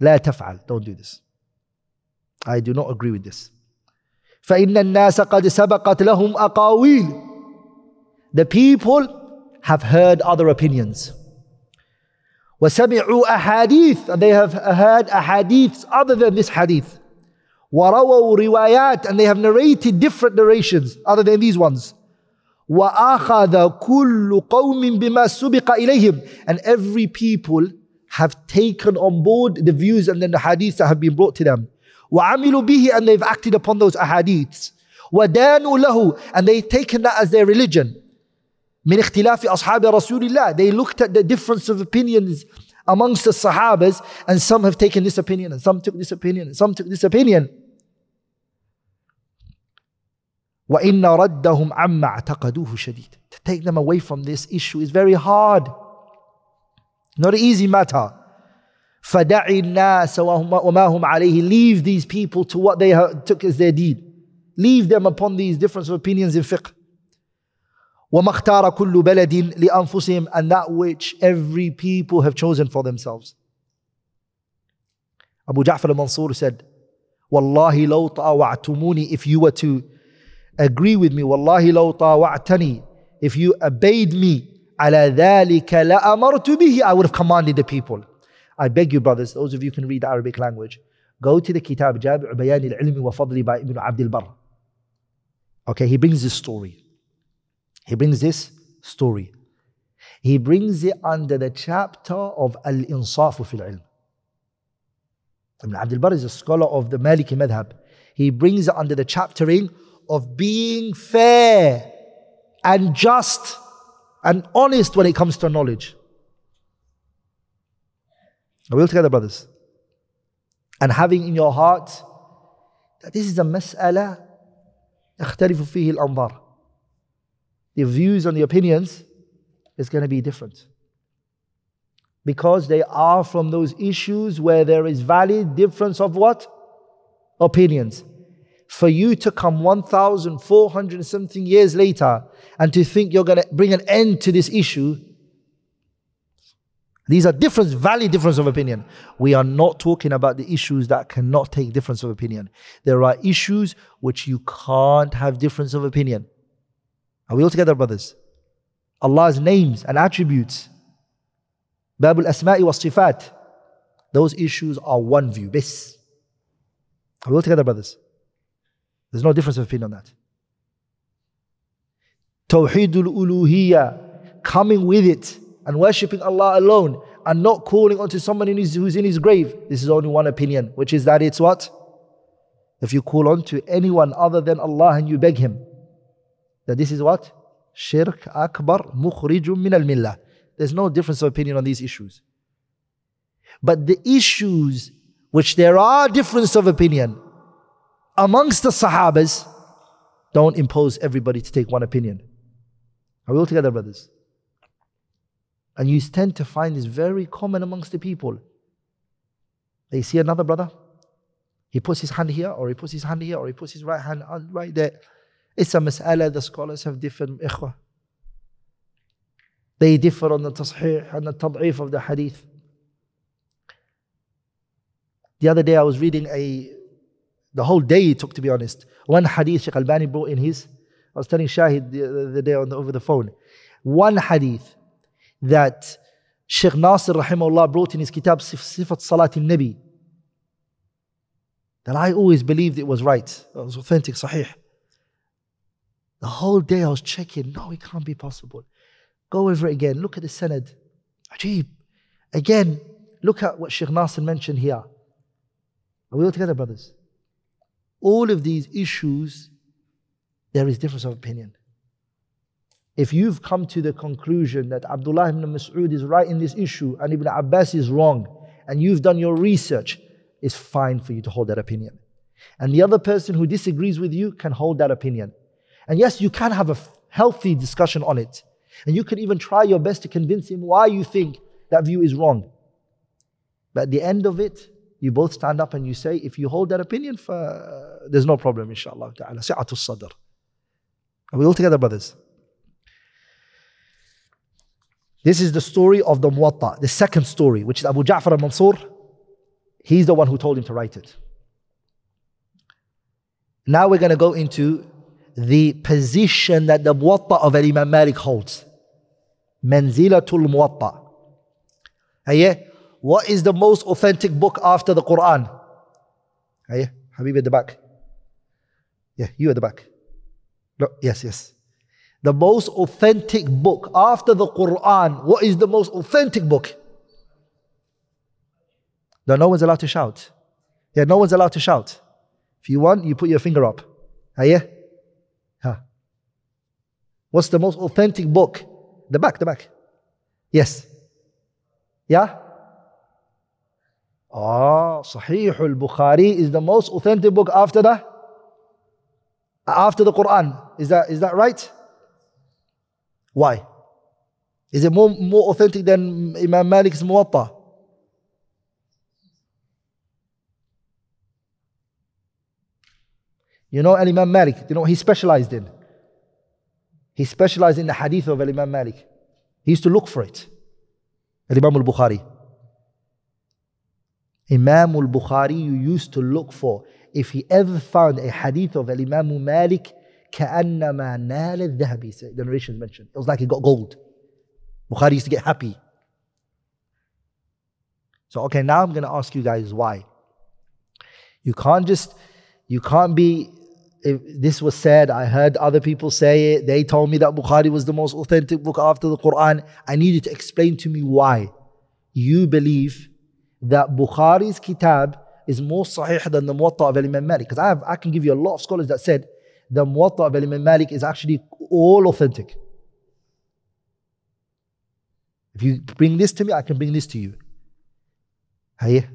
لا taf'al, don't do this. I do not agree with this. فإن الناس قد سبقت لهم أقاويل The people have heard other opinions. وسمعوا أحاديث and they have heard hadiths other than this hadith. ورووا روايات and they have narrated different narrations other than these ones. وَأَخَذَ كُلُّ قَوْمٍ بِمَا سُبِقَ إِلَيْهِمْ And every people have taken on board the views and then the hadiths that have been brought to them. وَعَمِلُوا بِهِ And they've acted upon those ahadiths. وَدَانُوا لَهُ And they've taken that as their religion. من اختلاف أصحاب رسول الله They looked at the difference of opinions amongst the sahabas and some have taken this opinion and some took this opinion and some took this opinion. وَإِنَّ رَدَّهُمْ عَمَّا اعْتَقَدُوهُ شَدِيدٌ To take them away from this issue is very hard. Not an easy matter. فَدَعِ النَّاسَ وَمَا هُمْ عَلَيْهِ Leave these people to what they took as their deed. Leave them upon these difference of opinions in fiqh. وَمَا اخْتَارَ كُلُّ بَلَدٍ لِأَنفُسِهِمْ And that which every people have chosen for themselves. Abu Ja'far al-Mansur said, وَاللَّهِ لَوْ طَاوَعْتُمُونِ If you were to agree with me wallahi law tawa'tani if you obeyed me ala dhalika la bihi I would have commanded the people I beg you brothers those of you who can read the Arabic language go to the kitab Jab' Bayan al-Ilmi wa Fadli by Ibn Abdul Bar. okay he brings this story he brings this story he brings it under the chapter of al fil fil ilm Ibn Abdul Bar is a scholar of the Maliki madhab he brings it under the chapter in of being fair and just and honest when it comes to knowledge. Are we all together, brothers? And having in your heart that this is a mas'ala يختلف فيه الأنظار. The views and the opinions is going to be different. Because they are from those issues where there is valid difference of what? Opinions for you to come 1,400 something years later and to think you're going to bring an end to this issue. These are difference, valid difference of opinion. We are not talking about the issues that cannot take difference of opinion. There are issues which you can't have difference of opinion. Are we all together, brothers? Allah's names and attributes. Babul Asma'i wa Sifat. Those issues are one view, base. Are we all together, brothers? There's no difference of opinion on that. Tawheedul uluhiyya, coming with it and worshipping Allah alone and not calling onto someone in his, who's in his grave. This is only one opinion, which is that it's what? If you call onto anyone other than Allah and you beg him, that this is what? Shirk akbar mukhrijum min al millah. There's no difference of opinion on these issues. But the issues which there are difference of opinion, amongst the Sahabas, don't impose everybody to take one opinion. Are we all together, brothers? And you tend to find this very common amongst the people. They see another brother, he puts his hand here, or he puts his hand here, or he puts his right hand uh, right there. It's a mas'ala, the scholars have different ikhwah. They differ on the tasheeh and the tad'if of the hadith. The other day I was reading a the whole day he took, to be honest. One hadith Sheikh Albani brought in his, I was telling Shahid the day on the, over the phone, one hadith that Sheikh Nasir rahimahullah brought in his kitab Sifat Salatin Nabi that I always believed it was right. It was authentic, sahih. The whole day I was checking, no, it can't be possible. Go over again, look at the Senate. Ajib. Again, look at what Sheikh Nasir mentioned here. Are we all together, brothers? all of these issues, there is difference of opinion. If you've come to the conclusion that Abdullah ibn Mas'ud is right in this issue and Ibn Abbas is wrong, and you've done your research, it's fine for you to hold that opinion. And the other person who disagrees with you can hold that opinion. And yes, you can have a healthy discussion on it. And you can even try your best to convince him why you think that view is wrong. But at the end of it, you both stand up and you say, if you hold that opinion, ف- uh, there's no problem, inshallah ta'ala. Si'atul sadr. Are we all together, brothers? This is the story of the Muwatta, the second story, which is Abu Ja'far al Mansur. He's the one who told him to write it. Now we're going to go into the position that the Muwatta of Imam Malik holds. Manzilatul Muwatta. Hey, yeah? what is the most authentic book after the Quran? Hey, Habib at the back. Yeah, you at the back. No, yes, yes. The most authentic book after the Quran. What is the most authentic book? No, no one's allowed to shout. Yeah, no one's allowed to shout. If you want, you put your finger up. Are you? Huh. What's the most authentic book? The back, the back. Yes. Yeah? Ah, Sahih al-Bukhari is the most authentic book after the after the Quran. Is that is that right? Why? Is it more, more authentic than Imam Malik's Muwatta? You know Al Imam Malik, you know what he specialized in? He specialized in the hadith of Al Imam Malik. He used to look for it. Imam al Bukhari. Imam al Bukhari used to look for if he ever found a hadith of al Imam Malik, كأنما نال الذهبي. The narration mentioned. It was like he got gold. Bukhari used to get happy. So okay, now I'm going to ask you guys why. You can't just, you can't be. this was said, I heard other people say it. They told me that Bukhari was the most authentic book after the Quran. I need you to explain to me why you believe that Bukhari's kitab is more sahih than the Muwatta of Imam Malik. Because I, have, I can give you a lot of scholars that said the Muwatta of Imam Malik is actually all authentic. If you bring this to me, I can bring this to you. Hey,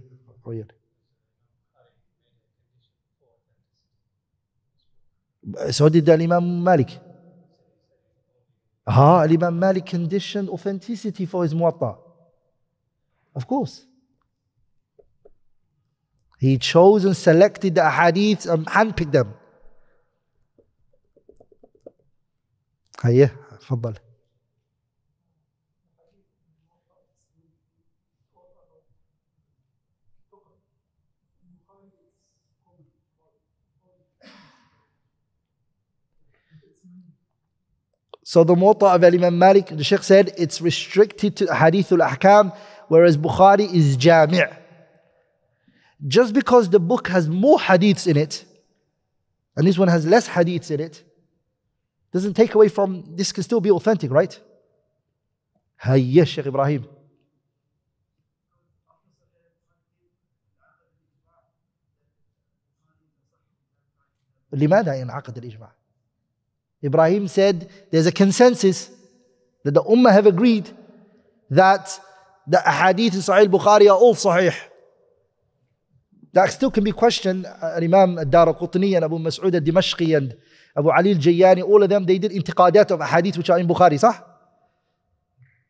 So did Imam Malik. Ah, Imam Malik conditioned authenticity for his Muwatta. Of course. He chose and selected the ahadith and handpicked them. هيا تفضل So the Muwatta of Imam Malik, the Sheikh said, it's restricted to Hadith ahkam whereas Bukhari is Jami'. Just because the book has more hadiths in it, and this one has less hadiths in it, doesn't take away from this can still be authentic, right? Hayya Sheikh Ibrahim. Ibrahim said there's a consensus that the Ummah have agreed that the hadiths in Sahih Bukhari are all Sahih that still can be questioned. Uh, Imam Ad-Dara Qutni and Abu Mas'ud al-Dimashqi and Abu Ali al Jayani, all of them, they did intiqadat of hadith which are in Bukhari, sah?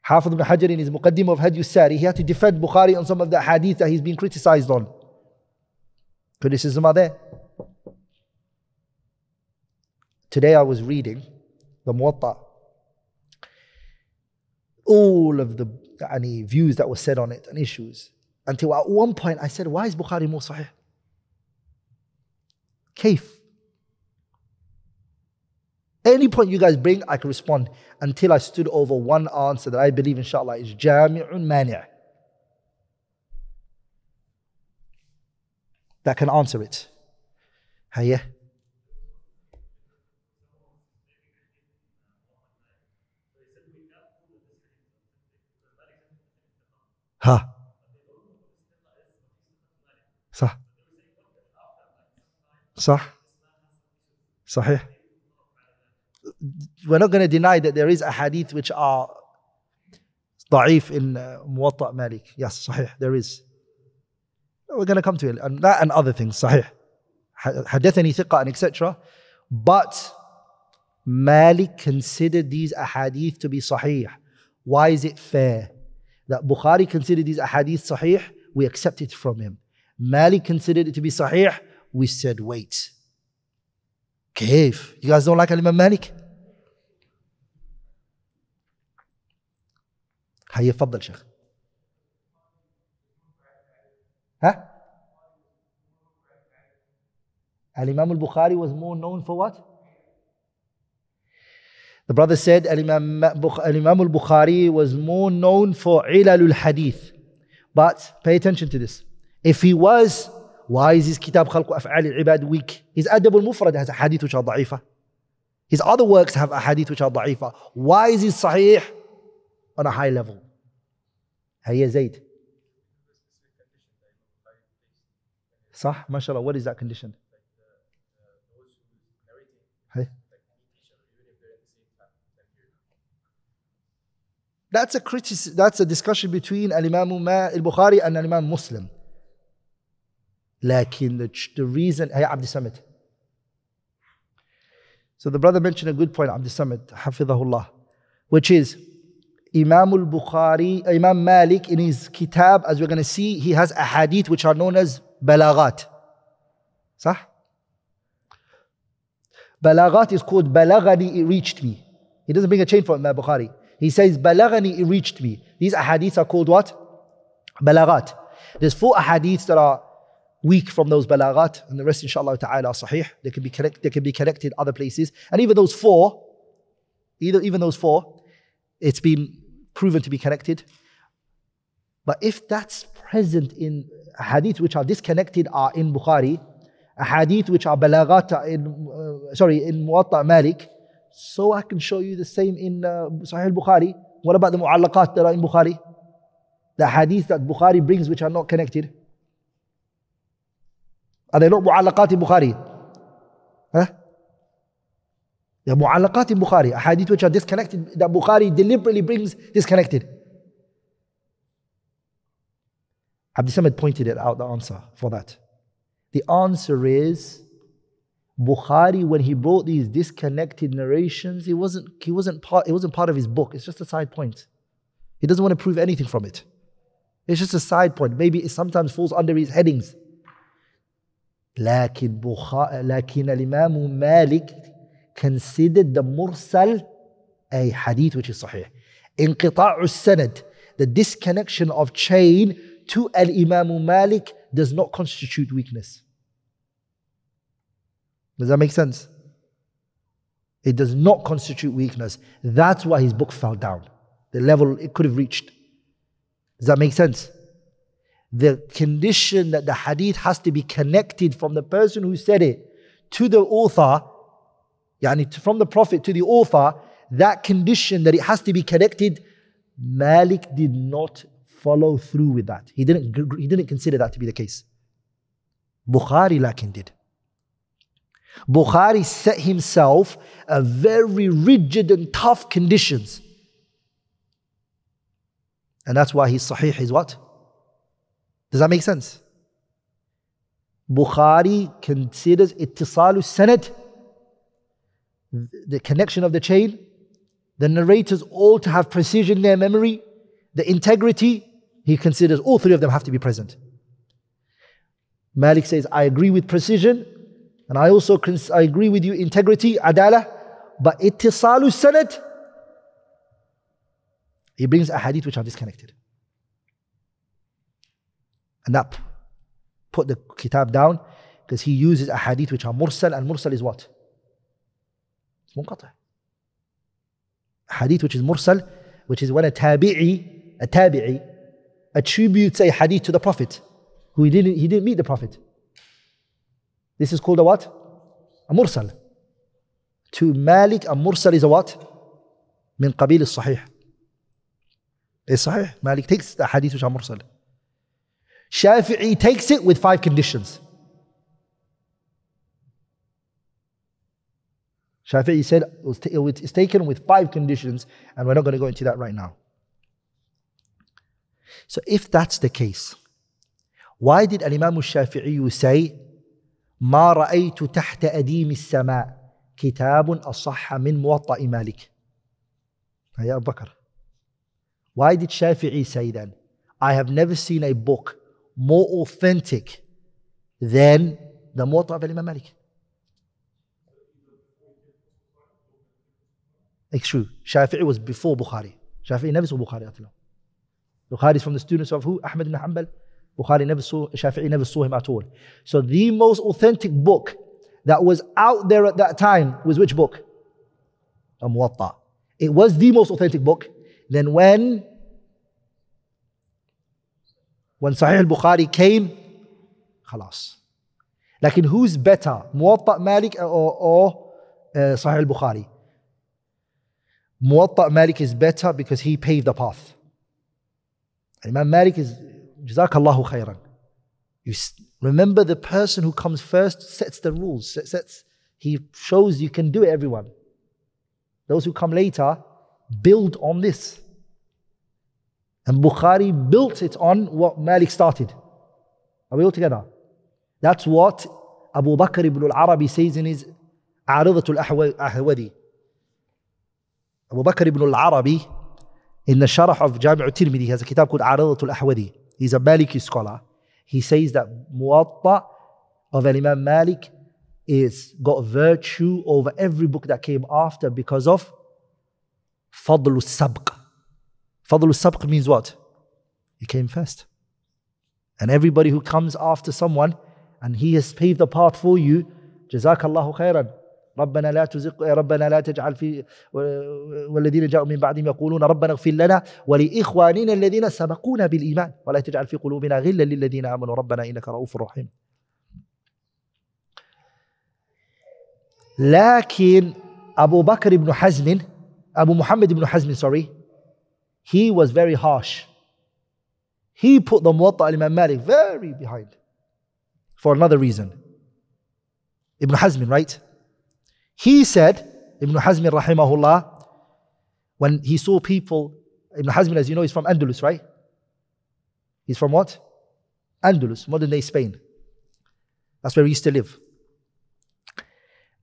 Half ibn Hajar in his Muqaddim of Hadith Sari, he had to defend Bukhari on some of the hadith that he's been criticized on. Criticism are there. Today I was reading the Muwatta. All of the yani, views that were said on it and issues. Until at one point I said, why is Bukhari more sahih? Kaif. Any point you guys bring, I can respond until I stood over one answer that I believe, inshallah, is jami'un mani'. That can answer it. Hayya. Huh. صح صحيح we're not going to deny that there is a hadith which are ضعيف in موطأ uh, Malik yes صحيح there is we're going to come to it and that and other things صحيح حدثني ثقة and etc but Malik considered these ahadith to be sahih why is it fair that Bukhari considered these ahadith sahih we accept it from him Malik considered it to be sahih we said, wait. Cave. You guys don't like Imam Malik? هيا اتفضل شيخ ها الإمام البخاري was more known for what The brother said Imam al-Bukhari was more known for ilalul hadith. But pay attention to this. If he was Why is his kitab خلق أفعال العباد weak? His adab al-mufrad has hadith which are ضعيفة. His other works have hadith which are ضعيفة. Why is his sahih on a high level? هيا زيد. صح ما شاء الله what is that condition that's a criticism that's a discussion between Imam Al-Bukhari and Imam Muslim. Lakin the, the reason, hey, Abdi Samit. So the brother mentioned a good point, Abdi Samit, Hafidahullah, which is Imam al-Bukhari, Imam Malik in his kitab, as we're going to see, he has a hadith which are known as balagat. Sah? Balagat is called balagani, it reached me. He doesn't bring a chain for Imam Bukhari. He says balagani, it reached me. These ahadiths are called what? Balagat. There's four ahadiths that are weak from those balagat and the rest, inshallah ta'ala, are sahih. They can be, correct, they can be in other places. And even those four, either, even those four, it's been proven to be connected. But if that's present in hadith which are disconnected are in Bukhari, hadith which are balagat in, uh, sorry, in Muwatta Malik, so I can show you the same in uh, Sahih Bukhari. What about the mu'allaqat that are in Bukhari? The hadith that Bukhari brings which are not connected. هذا نوع معلقات البخاري ها The mu'allaqat in Bukhari, hadith which are disconnected, that Bukhari deliberately brings disconnected. Abdi Samad pointed it out, the answer for that. The answer is Bukhari, when he brought these disconnected narrations, he wasn't, he wasn't part, it wasn't part of his book. It's just a side point. He doesn't want to prove anything from it. It's just a side point. Maybe it sometimes falls under his headings. لكن بخا... لكن الإمام مالك considered the mursal a hadith which is صحيح انقطاع السند the disconnection of chain to الامام imam Malik does not constitute weakness does that make sense it does not constitute weakness that's why his book fell down the level it could have reached does that make sense the condition that the hadith has to be connected from the person who said it to the author, yani from the Prophet to the author, that condition that it has to be connected, Malik did not follow through with that. He didn't, he didn't consider that to be the case. Bukhari lakin did. Bukhari set himself a very rigid and tough conditions. And that's why his sahih is what? Does that make sense? Bukhari considers ittisalu sanad, the connection of the chain, the narrators all to have precision in their memory, the integrity, he considers all three of them have to be present. Malik says, I agree with precision, and I also I agree with you, integrity, adala, but ittisalu sanad, he brings a hadith which are disconnected. And that put the kitab down because he uses a hadith which are mursal, and mursal is what? It's munqata. Hadith which is mursal, which is when a tabi'i, a tabi'i, attributes a hadith to the Prophet, who he didn't, he didn't meet the Prophet. This is called a what? A mursal. To Malik, a mursal is a what? من قبيل الصحيح. It's sahih. Malik takes the hadith which are mursal. Shafi'i takes it with five conditions. Shafi'i said it was, it's taken with five conditions, and we're not going to go into that right now. So, if that's the case, why did Al Imam Shafi'i say, ما رأيت a'dim al-sama كتاب أصح من موطأ مالك يا أبو بكر Why did Shafi'i say then, I have never seen a book more authentic than the Muwatta of Imam Malik. It's true. Shafi'i was before Bukhari. Shafi'i never saw Bukhari at all. Bukhari is from the students of who? Ahmed ibn Hanbal. Bukhari never saw, Shafi'i never saw him at all. So the most authentic book that was out there at that time was which book? Al-Muwatta. It was the most authentic book. Then when when Sahih al-Bukhari came, khalas. Like who's better, Muwatta Malik or, or uh, Sahih al-Bukhari? Muwatta Malik is better because he paved the path. And Imam Malik is, jazakallahu khairan. You remember the person who comes first sets the rules, sets, he shows you can do it, everyone. Those who come later build on this. And Bukhari built it on what Malik started. Are we all together? That's what Abu Bakr ibn al-Arabi says in his Aridatul Ahwadi. Abu Bakr ibn al-Arabi in the Sharah of Jami' al-Tirmidhi has a kitab called Aridatul Ahwadi. He's a Maliki scholar. He says that Muwatta of Imam Malik is got virtue over every book that came after because of Fadl al-Sabq. Fadl sabq means what? He came first. And everybody who comes after someone and he has paved the path for you, jazakallahu khairan. ربنا لا تزق ربنا لا تجعل في والذين جاءوا من بعدهم يقولون ربنا اغفر لنا ولاخواننا الذين سبقونا بالايمان ولا تجعل في قلوبنا غلا للذين امنوا ربنا انك رؤوف رحيم. لكن ابو بكر بن حزم ابو محمد بن حزم سوري He was very harsh. He put the Muwatta Imam Malik very behind for another reason. Ibn Hazm, right? He said, Ibn Hazm rahimahullah, when he saw people, Ibn Hazm, as you know, is from Andalus, right? He's from what? Andalus, modern day Spain. That's where he used to live.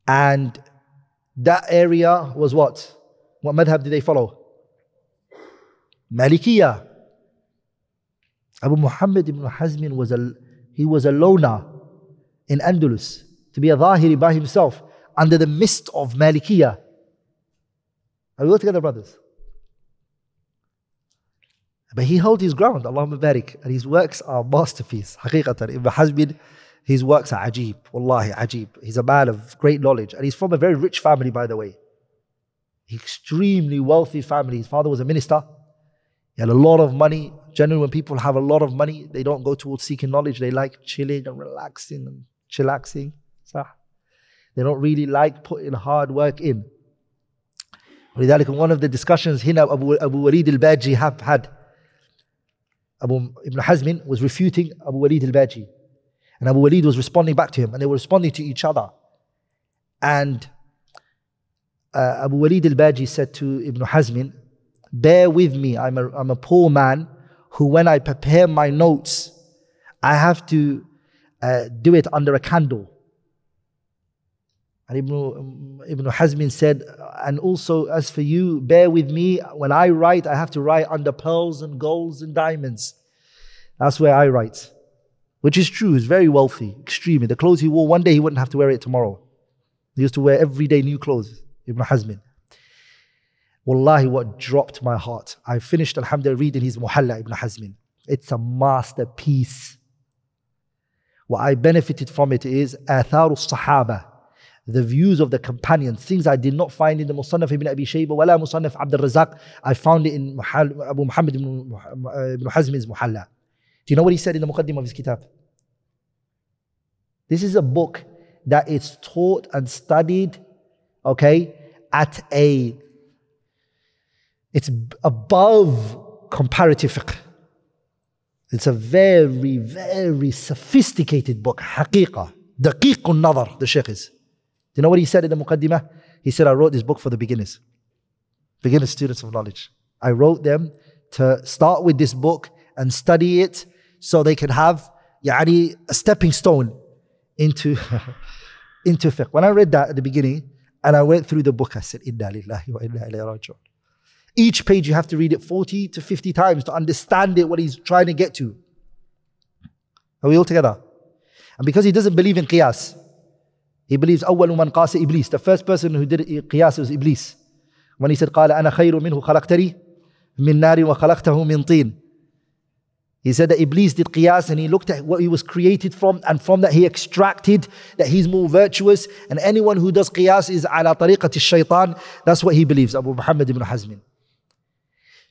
And that area was what? What madhab did they follow? Malikiya. Abu Muhammad ibn Hazm was a, he was a loner in Andalus to be a Zahiri by himself under the mist of Malikiya. Are we all together, brothers? But he held his ground, Allahumma barik. and his works are masterpiece. Haqiqatan, Ibn Hazm, his works are ajib, wallahi ajib. He's a man of great knowledge, and he's from a very rich family, by the way. Extremely wealthy family. His father was a minister. He had a lot of money. Generally, when people have a lot of money, they don't go towards seeking knowledge. They like chilling and relaxing and chillaxing. So They don't really like putting hard work in. one of the discussions Hina Abu, Abu Walid al-Baji have had Abu Ibn Hazm was refuting Abu Walid al-Baji and Abu Walid was responding back to him and they were responding to each other and uh, Abu Walid al-Baji said to Ibn Hazm Bear with me. I'm a, I'm a poor man who, when I prepare my notes, I have to uh, do it under a candle. And Ibn, Ibn Hazmin said, and also as for you, bear with me. When I write, I have to write under pearls and golds and diamonds. That's where I write, which is true. He's very wealthy, extremely. The clothes he wore one day, he wouldn't have to wear it tomorrow. He used to wear every day new clothes, Ibn Hazmin. Wallahi, what dropped my heart. I finished, alhamdulillah, reading his Muhalla ibn Hazmin. It's a masterpiece. What I benefited from it is Atharu Sahaba, the views of the companions, things I did not find in the Musannaf ibn Abi Shayba, wala Musannaf Abdul Razak. I found it in Abu Muhammad ibn, Hazmin's Muhalla. Do you know what he said in the Muqaddim of his kitab? This is a book that is taught and studied, okay, at a it's above comparative fiqh. It's a very, very sophisticated book, Haqiqah. Daqiqun Nadar, the Sheikh is. Do you know what he said in the Muqaddimah? He said, I wrote this book for the beginners, beginner students of knowledge. I wrote them to start with this book and study it so they can have يعني, a stepping stone into, into fiqh. When I read that at the beginning and I went through the book, I said, Inna lillahi wa inna ilayhi raji'un. Each page you have to read it 40 to 50 times to understand it, what he's trying to get to. Are we all together? And because he doesn't believe in qiyas, he believes أول من قاس Iblis. The first person who did qiyas was Iblis. When he said قال أنا خير منه خلقتني من نار وخلقته من طين. He said that Iblis did qiyas and he looked at what he was created from and from that he extracted that he's more virtuous and anyone who does qiyas is ala tariqat shaitan. That's what he believes, Abu Muhammad ibn Hazmin.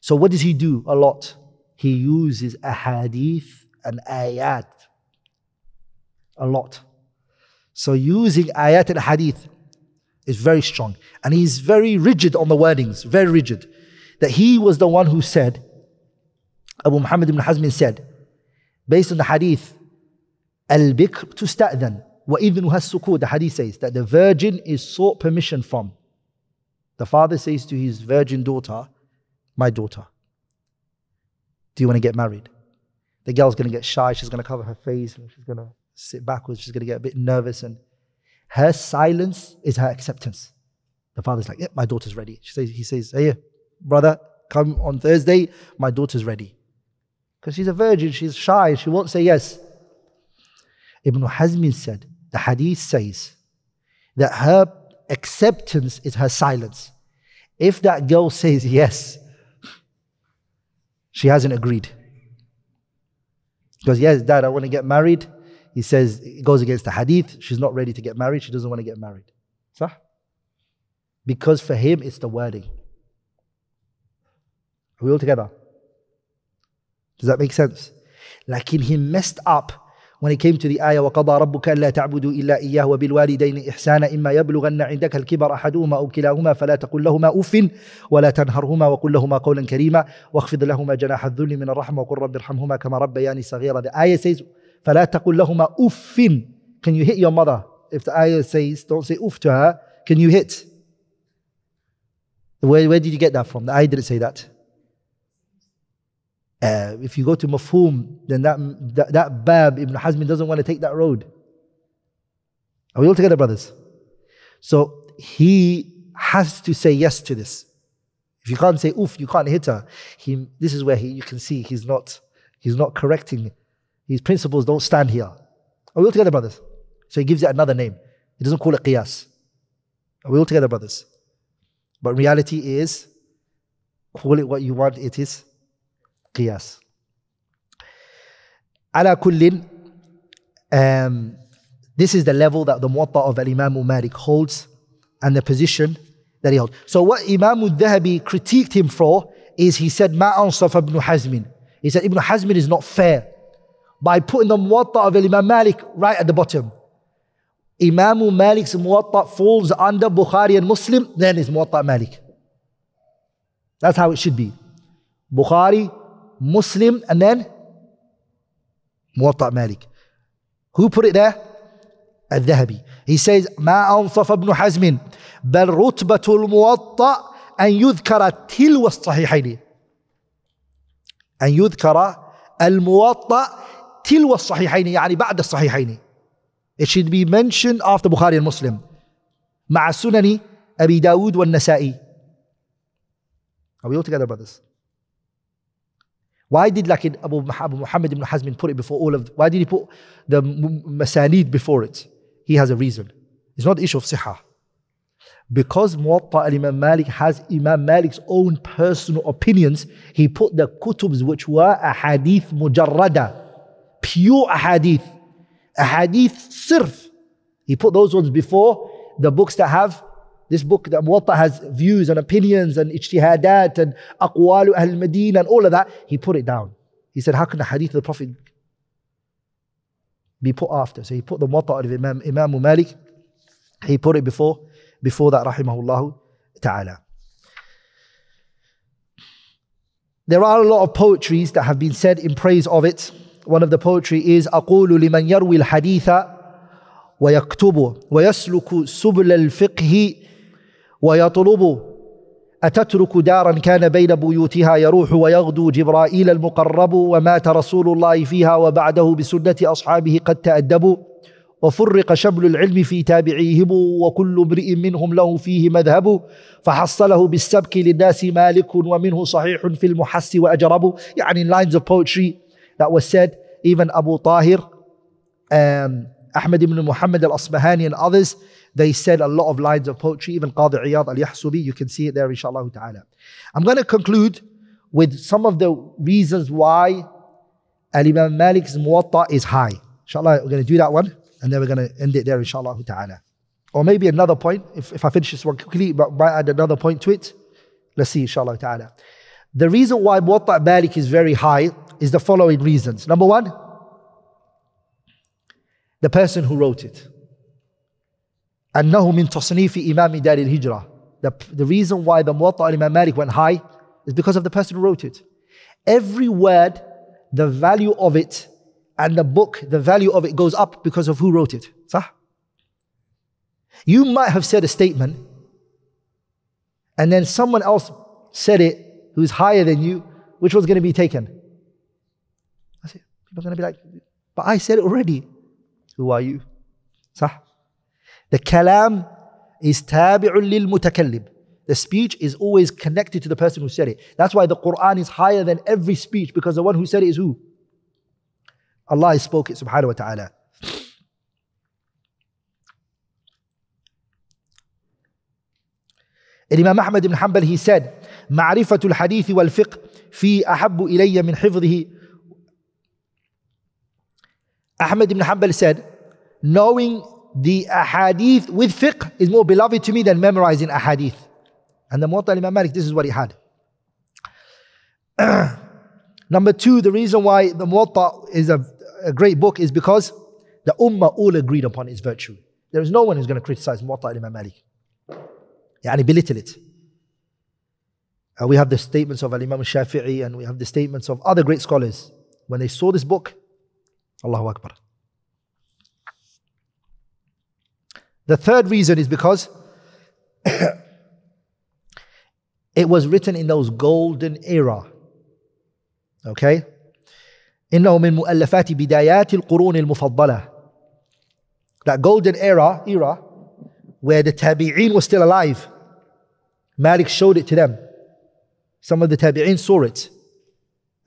So what does he do a lot? He uses ahadith and ayat a lot. So using ayat and hadith is very strong. And he's very rigid on the wordings, very rigid. That he was the one who said, Abu Muhammad ibn Hazmin said, based on the hadith, Al-Bikr to sta'dan, wa has sukud, the hadith says, that the virgin is sought permission from. The father says to his virgin daughter, my daughter. Do you want to get married? The girl's going to get shy. She's going to cover her face and she's going to sit backwards. She's going to get a bit nervous. And her silence is her acceptance. The father's like, yeah, my daughter's ready. She says, he says, Hey, brother, come on Thursday. My daughter's ready. Because she's a virgin. She's shy. She won't say yes. Ibn Hazmin said, the hadith says that her acceptance is her silence. If that girl says yes, she hasn't agreed. because Yes, dad, I want to get married. He says, It goes against the hadith. She's not ready to get married. She doesn't want to get married. Sah? Because for him, it's the wording. Are we all together? Does that make sense? Like he messed up when it came to the ayah وَقَضَى رَبُّكَ أَلَّا تَعْبُدُوا إِلَّا إِيَّاهُ وَبِالْوَالِدَيْنِ إِحْسَانًا إِمَّا يَبْلُغَنَّ عِندَكَ الْكِبَرَ أَحَدُهُمَا أَوْ كِلَاهُمَا فَلَا تَقُل لَّهُمَا أُفٍّ وَلَا تَنْهَرْهُمَا وَقُل لَّهُمَا قَوْلًا كَرِيمًا وَاخْفِضْ لَهُمَا جَنَاحَ الذُّلِّ مِنَ الرَّحْمَةِ وَقُل رَّبِّ ارْحَمْهُمَا كَمَا رَبَّيَانِي صَغِيرًا The ayah says فَلَا تَقُل لَّهُمَا أُفٍّ Can you hit your mother? If the ayah says don't say oof to her, can you hit? Where, where did you get that from? The ayah didn't say that. Uh, if you go to mafhum, then that, that, that Bab, Ibn Hazm doesn't want to take that road. Are we all together, brothers? So he has to say yes to this. If you can't say oof, you can't hit her. He, this is where he, you can see he's not, he's not correcting. His principles don't stand here. Are we all together, brothers? So he gives it another name. He doesn't call it qiyas. Are we all together, brothers? But reality is, call it what you want, it is قياس على كل um, this is the level that the Muwatta of Imam Malik holds and the position that he holds. So what Imam al-Dhahabi critiqued him for is he said, Ma ansaf ibn Hazmin. He said, Ibn Hazmin is not fair. By putting the Muwatta of Imam Malik right at the bottom. Imam Malik's Muwatta falls under Bukhari and Muslim, then is Muwatta Malik. That's how it should be. Bukhari, Muslim and then Muwatta Malik. Who put it there? Al-Dhahabi. He says, ما أنصف ابن حزم بل رتبة الموطأ أن يذكر تلو الصحيحين أن يذكر الموطأ تلو الصحيحين يعني بعد الصحيحين It should be mentioned after Bukhari and Muslim مع سنن أبي داود والنسائي Are we all together brothers? Why did like Abu Muhammad ibn Hazm put it before all of, why did he put the masanid before it? He has a reason. It's not the issue of sihah. Because Muwatta al-Imam Malik has Imam Malik's own personal opinions, he put the kutubs which were a hadith mujarrada, pure ahadith, hadith sirf. He put those ones before the books that have this book, the Muwatta, has views and opinions and ijtihadat and aqwalu al Medina and all of that. He put it down. He said, how can the hadith of the Prophet be put after? So he put the Muwatta of Imam, Imam Malik. He put it before, before that, rahimahullah ta'ala. There are a lot of poetries that have been said in praise of it. One of the poetry is أقول لمن يروي الحديث ويكتب ويسلك سبل الفقه ويطلبه أتترك دارا كان بين بيوتها يروح ويغدو جبرائيل المقرب ومات رسول الله فيها وبعده بسنة أصحابه قد تأدبوا وفرق شمل العلم في تابعيهم وكل امرئ منهم له فيه مذهب فحصله بالسبك للناس مالك ومنه صحيح في المحس وأجرب يعني lines of poetry that was said even Abu Tahir um, Ahmed ibn Muhammad al-Asbahani and others They said a lot of lines of poetry, even Qadi Iyad al-Yahsubi, you can see it there inshallah ta'ala. I'm going to conclude with some of the reasons why Al-Imam Malik's Muwatta is high. Inshallah, we're going to do that one and then we're going to end it there inshallah ta'ala. Or maybe another point, if, if I finish this one quickly, but might add another point to it. Let's see inshallah ta'ala. The reason why Muwatta Malik is very high is the following reasons. Number one, the person who wrote it. أنه من تصنيف إمام دار الهجرة the, the reason why the Muwatta Imam Malik went high is because of the person who wrote it every word the value of it and the book the value of it goes up because of who wrote it صح? you might have said a statement and then someone else said it who's higher than you which was going to be taken I said, people are going to be like but I said it already who are you صح? The kalam is tabi'un lil mutakallim. The speech is always connected to the person who said it. That's why the Quran is higher than every speech because the one who said it is who? Allah spoke it, subhanahu wa ta'ala. Imam Ahmad ibn Hanbal, he said, معرفة الحديث والفقه في أحب إلي من حفظه Ahmed ibn Hanbal said, knowing the ahadith with fiqh is more beloved to me than memorizing ahadith. And the Muwatta Imam Malik, this is what he had. Number two, the reason why the Muwatta is a, a, great book is because the Ummah all agreed upon its virtue. There is no one who's going to criticize Muwatta Imam Malik. He belittle it. Uh, we have the statements of Imam Shafi'i and we have the statements of other great scholars. When they saw this book, Allahu Akbar. The third reason is because it was written in those golden era. Okay? إنه من مؤلفات بدايات القرون المفضلة. That golden era, era, where the tabi'een was still alive. Malik showed it to them. Some of the tabi'een saw it.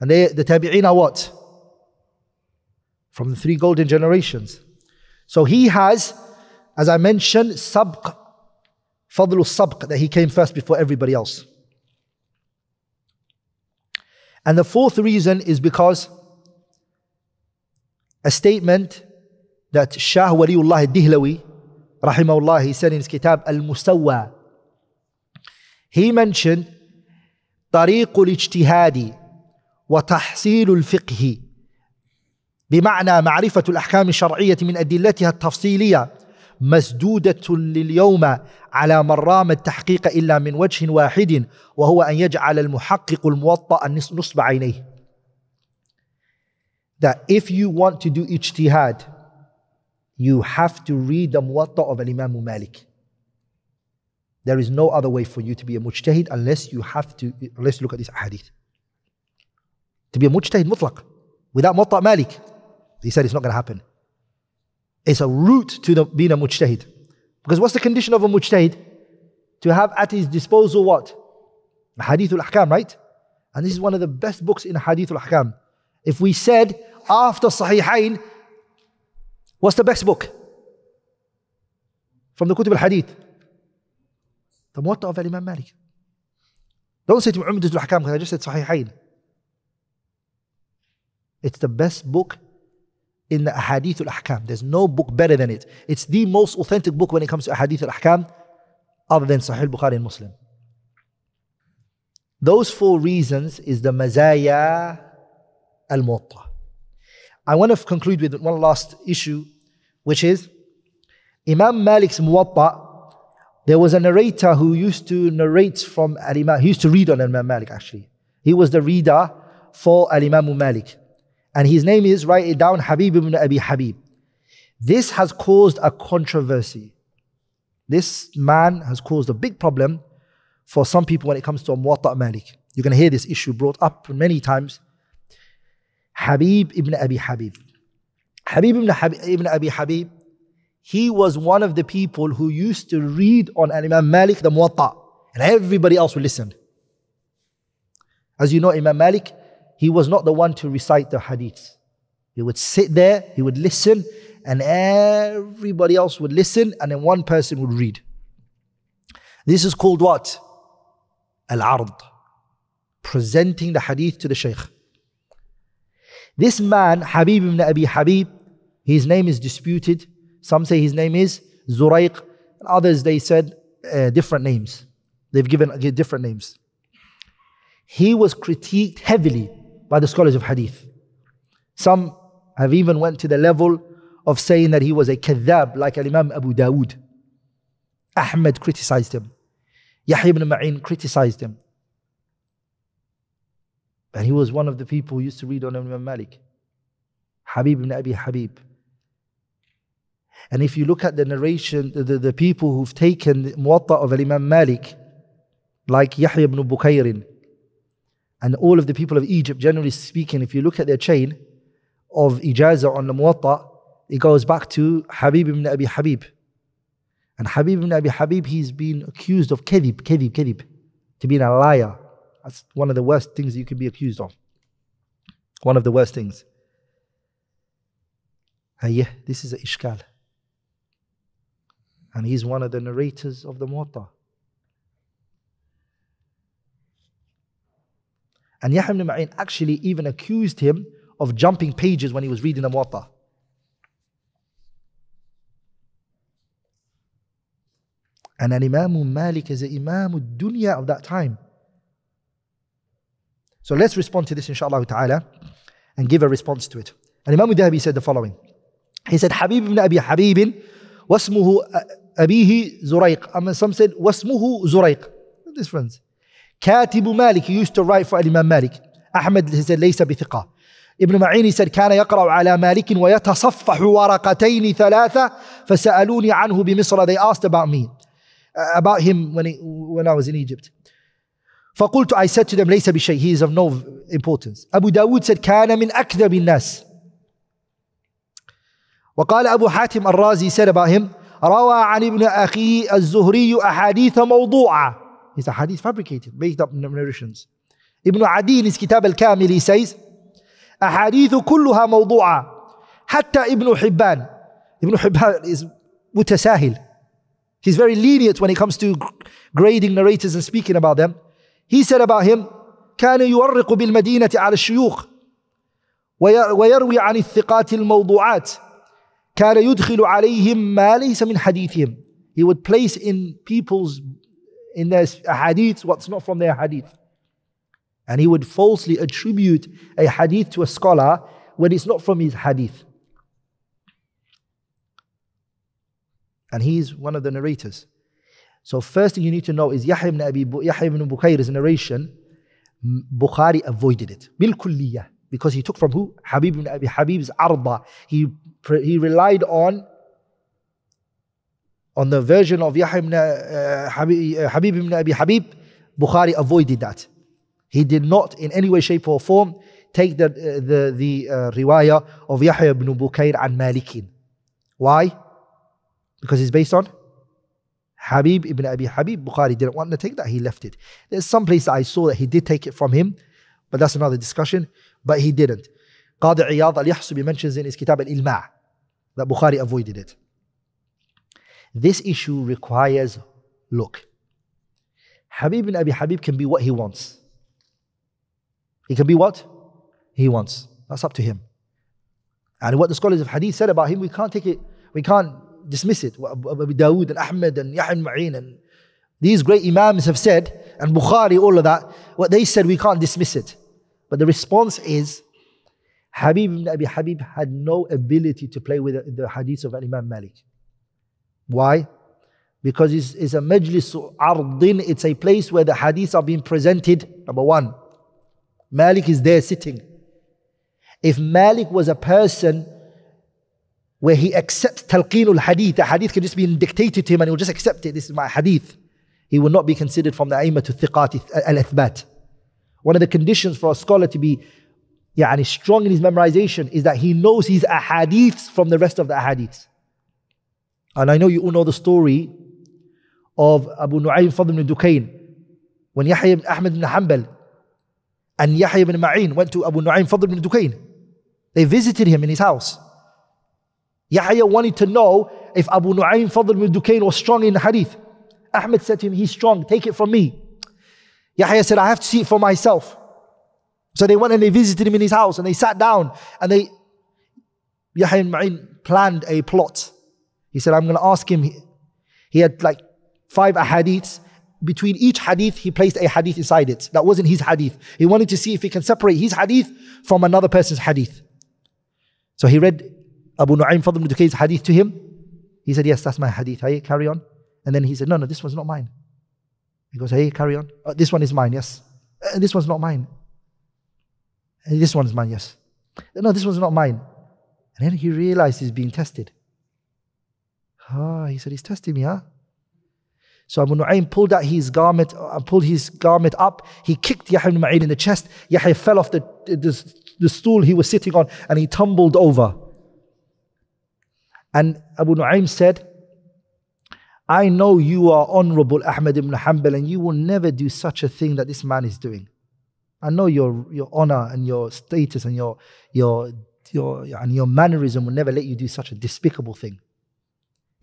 And they, the tabi'een are what? From the three golden generations. So he has as I mentioned, sabq, fadl sabq, that he came first before everybody else. And the fourth reason is because a statement that Shah Waliullah Dihlawi, rahimahullah, he said in his kitab al Musawwa, he mentioned طريق الاجتهاد وتحصيل الفقه بمعنى معرفة الأحكام الشرعية من أدلتها التفصيلية مسدودة لليوم على من رام التحقيق إلا من وجه واحد وهو أن يجعل المحقق الموطأ نصب عينيه that if you want to do ijtihad you have to read the muwatta of Imam Malik there is no other way for you to be a mujtahid unless you have to let's look at this hadith to be a mujtahid mutlaq without muwatta Malik he said it's not going to happen It's a route to the, being a mujtahid. Because what's the condition of a mujtahid? To have at his disposal what? Hadithul Ahkam, right? And this is one of the best books in Hadithul Ahkam. If we said after Sahihain, what's the best book? From the Kutub al Hadith. The Muwatta of Imam Malik. Don't say to me Umdatul Ahkam because I just said Sahihain. It's the best book in the Ahadith al-Ahkam. There's no book better than it. It's the most authentic book when it comes to Ahadith al-Ahkam other than Sahih Bukhari and Muslim. Those four reasons is the mazaya al-muwatta. I want to conclude with one last issue, which is Imam Malik's muwatta. There was a narrator who used to narrate from Al Imam. He used to read on Imam Malik. Actually, he was the reader for Al Imam Malik and his name is, write it down, Habib ibn Abi Habib. This has caused a controversy. This man has caused a big problem for some people when it comes to Muwatta Malik. You're going to hear this issue brought up many times. Habib ibn Abi Habib. Habib ibn, Habib, ibn Abi Habib, he was one of the people who used to read on Imam Malik the Muwatta, and everybody else would listen. As you know, Imam Malik, he was not the one to recite the hadith. He would sit there, he would listen, and everybody else would listen, and then one person would read. This is called what? Al Ard. Presenting the hadith to the Shaykh. This man, Habib ibn Abi Habib, his name is disputed. Some say his name is Zuraiq, and others they said uh, different names. They've given uh, different names. He was critiqued heavily by the scholars of hadith. Some have even went to the level of saying that he was a kadhab like Imam Abu Dawood. Ahmed criticized him. Yahya ibn Ma'in criticized him. And he was one of the people who used to read on Imam Malik. Habib ibn Abi Habib. And if you look at the narration, the, the, the people who've taken the muwatta of Imam Malik, like Yahya ibn Bukayrin, and all of the people of Egypt, generally speaking, if you look at their chain of ijazah on the muwatta, it goes back to Habib ibn Abi Habib. And Habib ibn Abi Habib, he's been accused of khabib, khabib, khabib, to being a liar. That's one of the worst things you can be accused of. One of the worst things. And yeah, this is an ishkal. And he's one of the narrators of the Muwatta. And Yahya ibn Ma'in actually even accused him of jumping pages when he was reading the Muwatta. And an Imam Malik is the Imam Dunya of that time. So let's respond to this inshallah ta'ala and give a response to it. And Imam Dahabi said the following. He said, Habib ibn Abi Habibin, wasmuhu uh, abihi Zuraiq. some said, wasmuhu Zuraiq. Difference. كاتب مالك used to write for الإمام مالك أحمد ليس بثقة ابن معين said كان يقرأ على مالك ويتصفح ورقتين ثلاثة فسألوني عنه بمصر they asked about me about him when, he, when I was in Egypt فقلت I said to them ليس بشيء he is of no importance أبو داود said كان من أكذب الناس وقال أبو حاتم الرازي said about him روى عن ابن أخي الزهري أحاديث موضوعة It's a hadith fabricated, made up narrations. Ibn Adi in his Kitab al-Kamil, he says, أحاديث كلها موضوعة حتى ابن حبان ابن حبان is متساهل he's very lenient when it comes to grading narrators and speaking about them he said about him كان يورق بالمدينة على الشيوخ ويروي عن الثقات الموضوعات كان يدخل عليهم ما ليس من حديثهم he would place in people's in their hadith what's not from their hadith. And he would falsely attribute a hadith to a scholar when it's not from his hadith. And he's one of the narrators. So first thing you need to know is Yahya ibn, Abi, Yahya ibn Bukayr's narration, Bukhari avoided it. Bilkulliyah. Because he took from who? Habib ibn Abi Habib's Arda. He, he relied on on the version of Yahya ibn, uh, Habib, uh, Habib ibn Abi Habib, Bukhari avoided that. He did not in any way, shape or form take the, uh, the, the uh, riwayah of Yahya ibn Bukair and Malikin. Why? Because it's based on Habib ibn Abi Habib. Bukhari didn't want to take that, he left it. There's some place I saw that he did take it from him, but that's another discussion, but he didn't. Qadi Iyad al-Yahsubi mentions in his Kitab al-Ilma' that Bukhari avoided it. This issue requires look. Habib bin Abi Habib can be what he wants. He can be what he wants. That's up to him. And what the scholars of hadith said about him, we can't take it, we can't dismiss it. Abu Dawood and Ahmed and Yahya Ma'in and these great imams have said, and Bukhari, all of that, what they said, we can't dismiss it. But the response is, Habib ibn Abi Habib had no ability to play with the hadith of Imam Malik. Why? Because it's, it's a majlis ardin, it's a place where the hadiths are being presented. Number one, Malik is there sitting. If Malik was a person where he accepts talqinul hadith, the hadith can just be dictated to him and he will just accept it, this is my hadith, he will not be considered from the aimah to thiqat al athbat. One of the conditions for a scholar to be yeah, and he's strong in his memorization is that he knows his ahadiths from the rest of the ahadiths. And I know you all know the story of Abu Nu'aym Fadl ibn Dukayn when Yahya ibn Ahmed ibn Hanbal and Yahya ibn Ma'in went to Abu Nu'aym Fadl ibn Dukayn. They visited him in his house. Yahya wanted to know if Abu Nu'aym Fadl ibn Dukayn was strong in hadith. Ahmed said to him, he's strong, take it from me. Yahya said, I have to see it for myself. So they went and they visited him in his house and they sat down and they, Yahya and Ma'in planned a plot he said, I'm going to ask him. He had like five hadiths. Between each hadith, he placed a hadith inside it. That wasn't his hadith. He wanted to see if he can separate his hadith from another person's hadith. So he read Abu Nu'aym Fadl ibn hadith to him. He said, Yes, that's my hadith. Hey, carry on. And then he said, No, no, this one's not mine. He goes, Hey, carry on. Oh, this one is mine, yes. Uh, this one's not mine. And this one's mine, yes. No, this one's not mine. And then he realized he's being tested. Ah, he said, he's testing me, huh? So Abu Nu'aym pulled out his garment, uh, pulled his garment up. He kicked Yahya ibn Ma'in in the chest. Yahya fell off the, the, the stool he was sitting on and he tumbled over. And Abu Nu'aym said, I know you are honorable Ahmed ibn Hanbal and you will never do such a thing that this man is doing. I know your, your honor and your status and your, your, your, and your mannerism will never let you do such a despicable thing.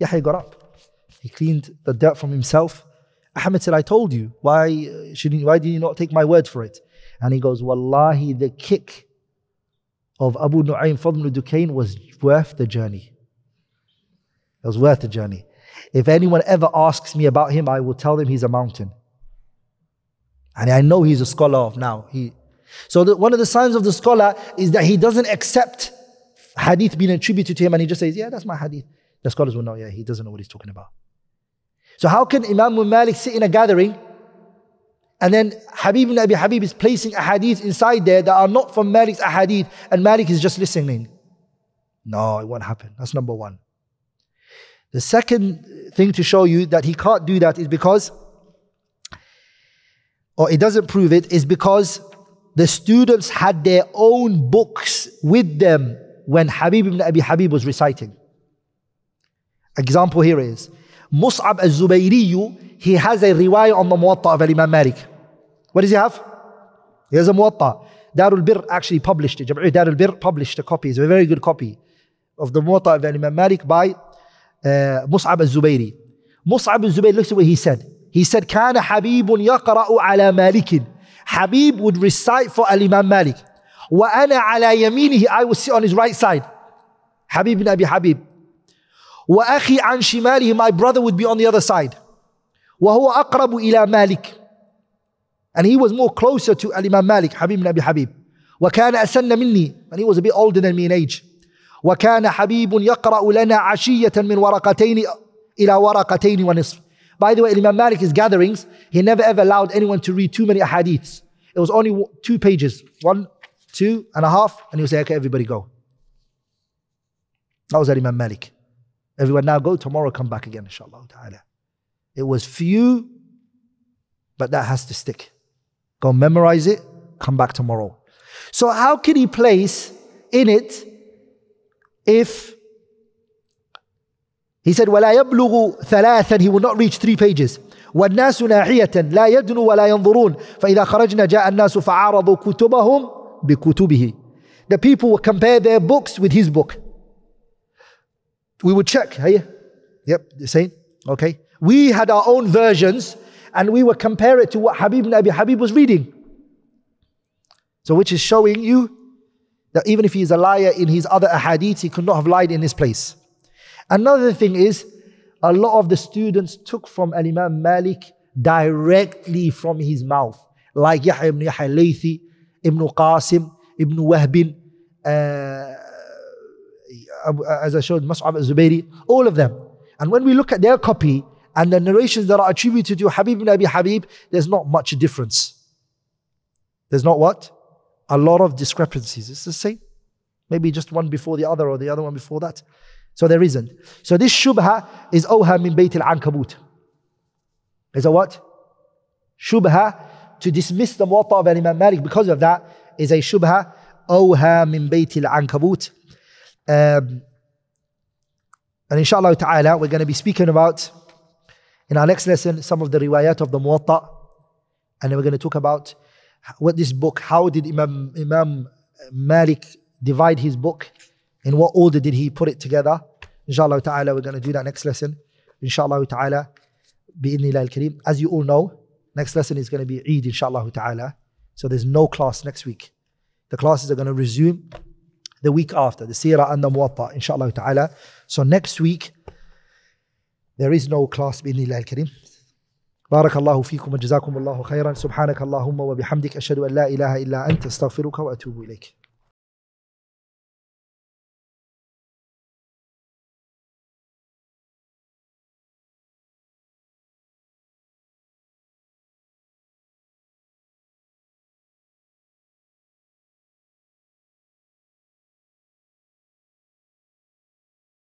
Yahya got up. He cleaned the dirt from himself. Ahmed said, I told you. Why, uh, should he, why did you not take my word for it? And he goes, Wallahi, the kick of Abu Nu'aym Fadl Dukayn was worth the journey. It was worth the journey. If anyone ever asks me about him, I will tell them he's a mountain. And I know he's a scholar of now. He, so the, one of the signs of the scholar is that he doesn't accept hadith being attributed to him and he just says, yeah, that's my hadith. The scholars will know, yeah, he doesn't know what he's talking about. So how can Imam Malik sit in a gathering and then Habib ibn Abi Habib is placing ahadith inside there that are not from Malik's ahadith and Malik is just listening? No, it won't happen. That's number one. The second thing to show you that he can't do that is because, or it doesn't prove it, is because the students had their own books with them when Habib ibn Abi Habib was reciting. Example here is Mus'ab al-Zubayriyu, he has a riwayah on the Muwatta of Imam Malik. What does he have? He has a Muwatta. Darul Bir actually published it. Darul Bir published a copy. It's a very good copy of the Muwatta of Imam Malik by uh, Mus'ab al-Zubayri. Mus'ab al-Zubayri, looks at what he said. He said, "Kana Habibun يقرأ على مالك. Habib would recite for Al-Imam Malik. وَأَنَا عَلَى يَمِينِهِ I would sit on his right side. Habib ibn Abi Habib. وأخي عن شماله my brother would be on the other side وهو أقرب إلى مالك and he was more closer to الإمام مالك حبيب بن أبي حبيب وكان أسن مني and he was a bit older than me in age وكان حبيب يقرأ لنا عشية من ورقتين إلى ورقتين ونصف By the way, Imam Malik, his gatherings, he never ever allowed anyone to read too many hadiths. It was only two pages, one, two and a half, and he would say, okay, everybody go. That was Imam Malik. Everyone now go tomorrow, come back again, inshallah ta'ala. It was few, but that has to stick. Go memorize it, come back tomorrow. So, how can he place in it if he said, وَلَا يَبْلُغُ ثَلَاثًا He will not reach three pages. وَالنَّاسُ ناعية لَا يَدْنُوا وَلَا يَنْظُرُونَ فَإِذَا خَرَجْنَا جَاءَ النَّاسُ فَعَارَضُوا كُتُبَهُم بِكُتُبِهِ The people will compare their books with his book we would check, hey? Yep, the same. Okay. We had our own versions and we would compare it to what Habib ibn Abi Habib was reading. So, which is showing you that even if he is a liar in his other ahadith, he could not have lied in this place. Another thing is, a lot of the students took from Al Imam Malik directly from his mouth, like Yahya ibn Yahya Laythi, Ibn Qasim, Ibn Wahbin, uh, uh, as I showed, Mas'ab al-Zubayri, all of them. And when we look at their copy and the narrations that are attributed to Habib ibn Abi Habib, there's not much difference. There's not what? A lot of discrepancies. It's the same. Maybe just one before the other or the other one before that. So there isn't. So this shubha is oha min bayt al-ankabut. Is a what? Shubha to dismiss the muwatta of Imam Malik because of that is a shubha oha min bayt al-ankabut. Um, and inshallah ta'ala, we're going to be speaking about, in our next lesson, some of the riwayat of the Muwatta. And we're going to talk about what this book, how did Imam, Imam Malik divide his book? In what order did he put it together? Inshallah ta'ala, we're going to do that next lesson. Inshallah ta'ala, bi'idhnillah al-kareem. As you all know, next lesson is going to be Eid, inshallah ta'ala. So there's no class next week. The classes are going to resume the week after, the Sirah and the Muwatta, inshallah ta'ala. So next week, there is no class, bin al kareem بارك الله فيكم وجزاكم الله خيرا سبحانك اللهم وبحمدك اشهد ان لا اله الا انت استغفرك واتوب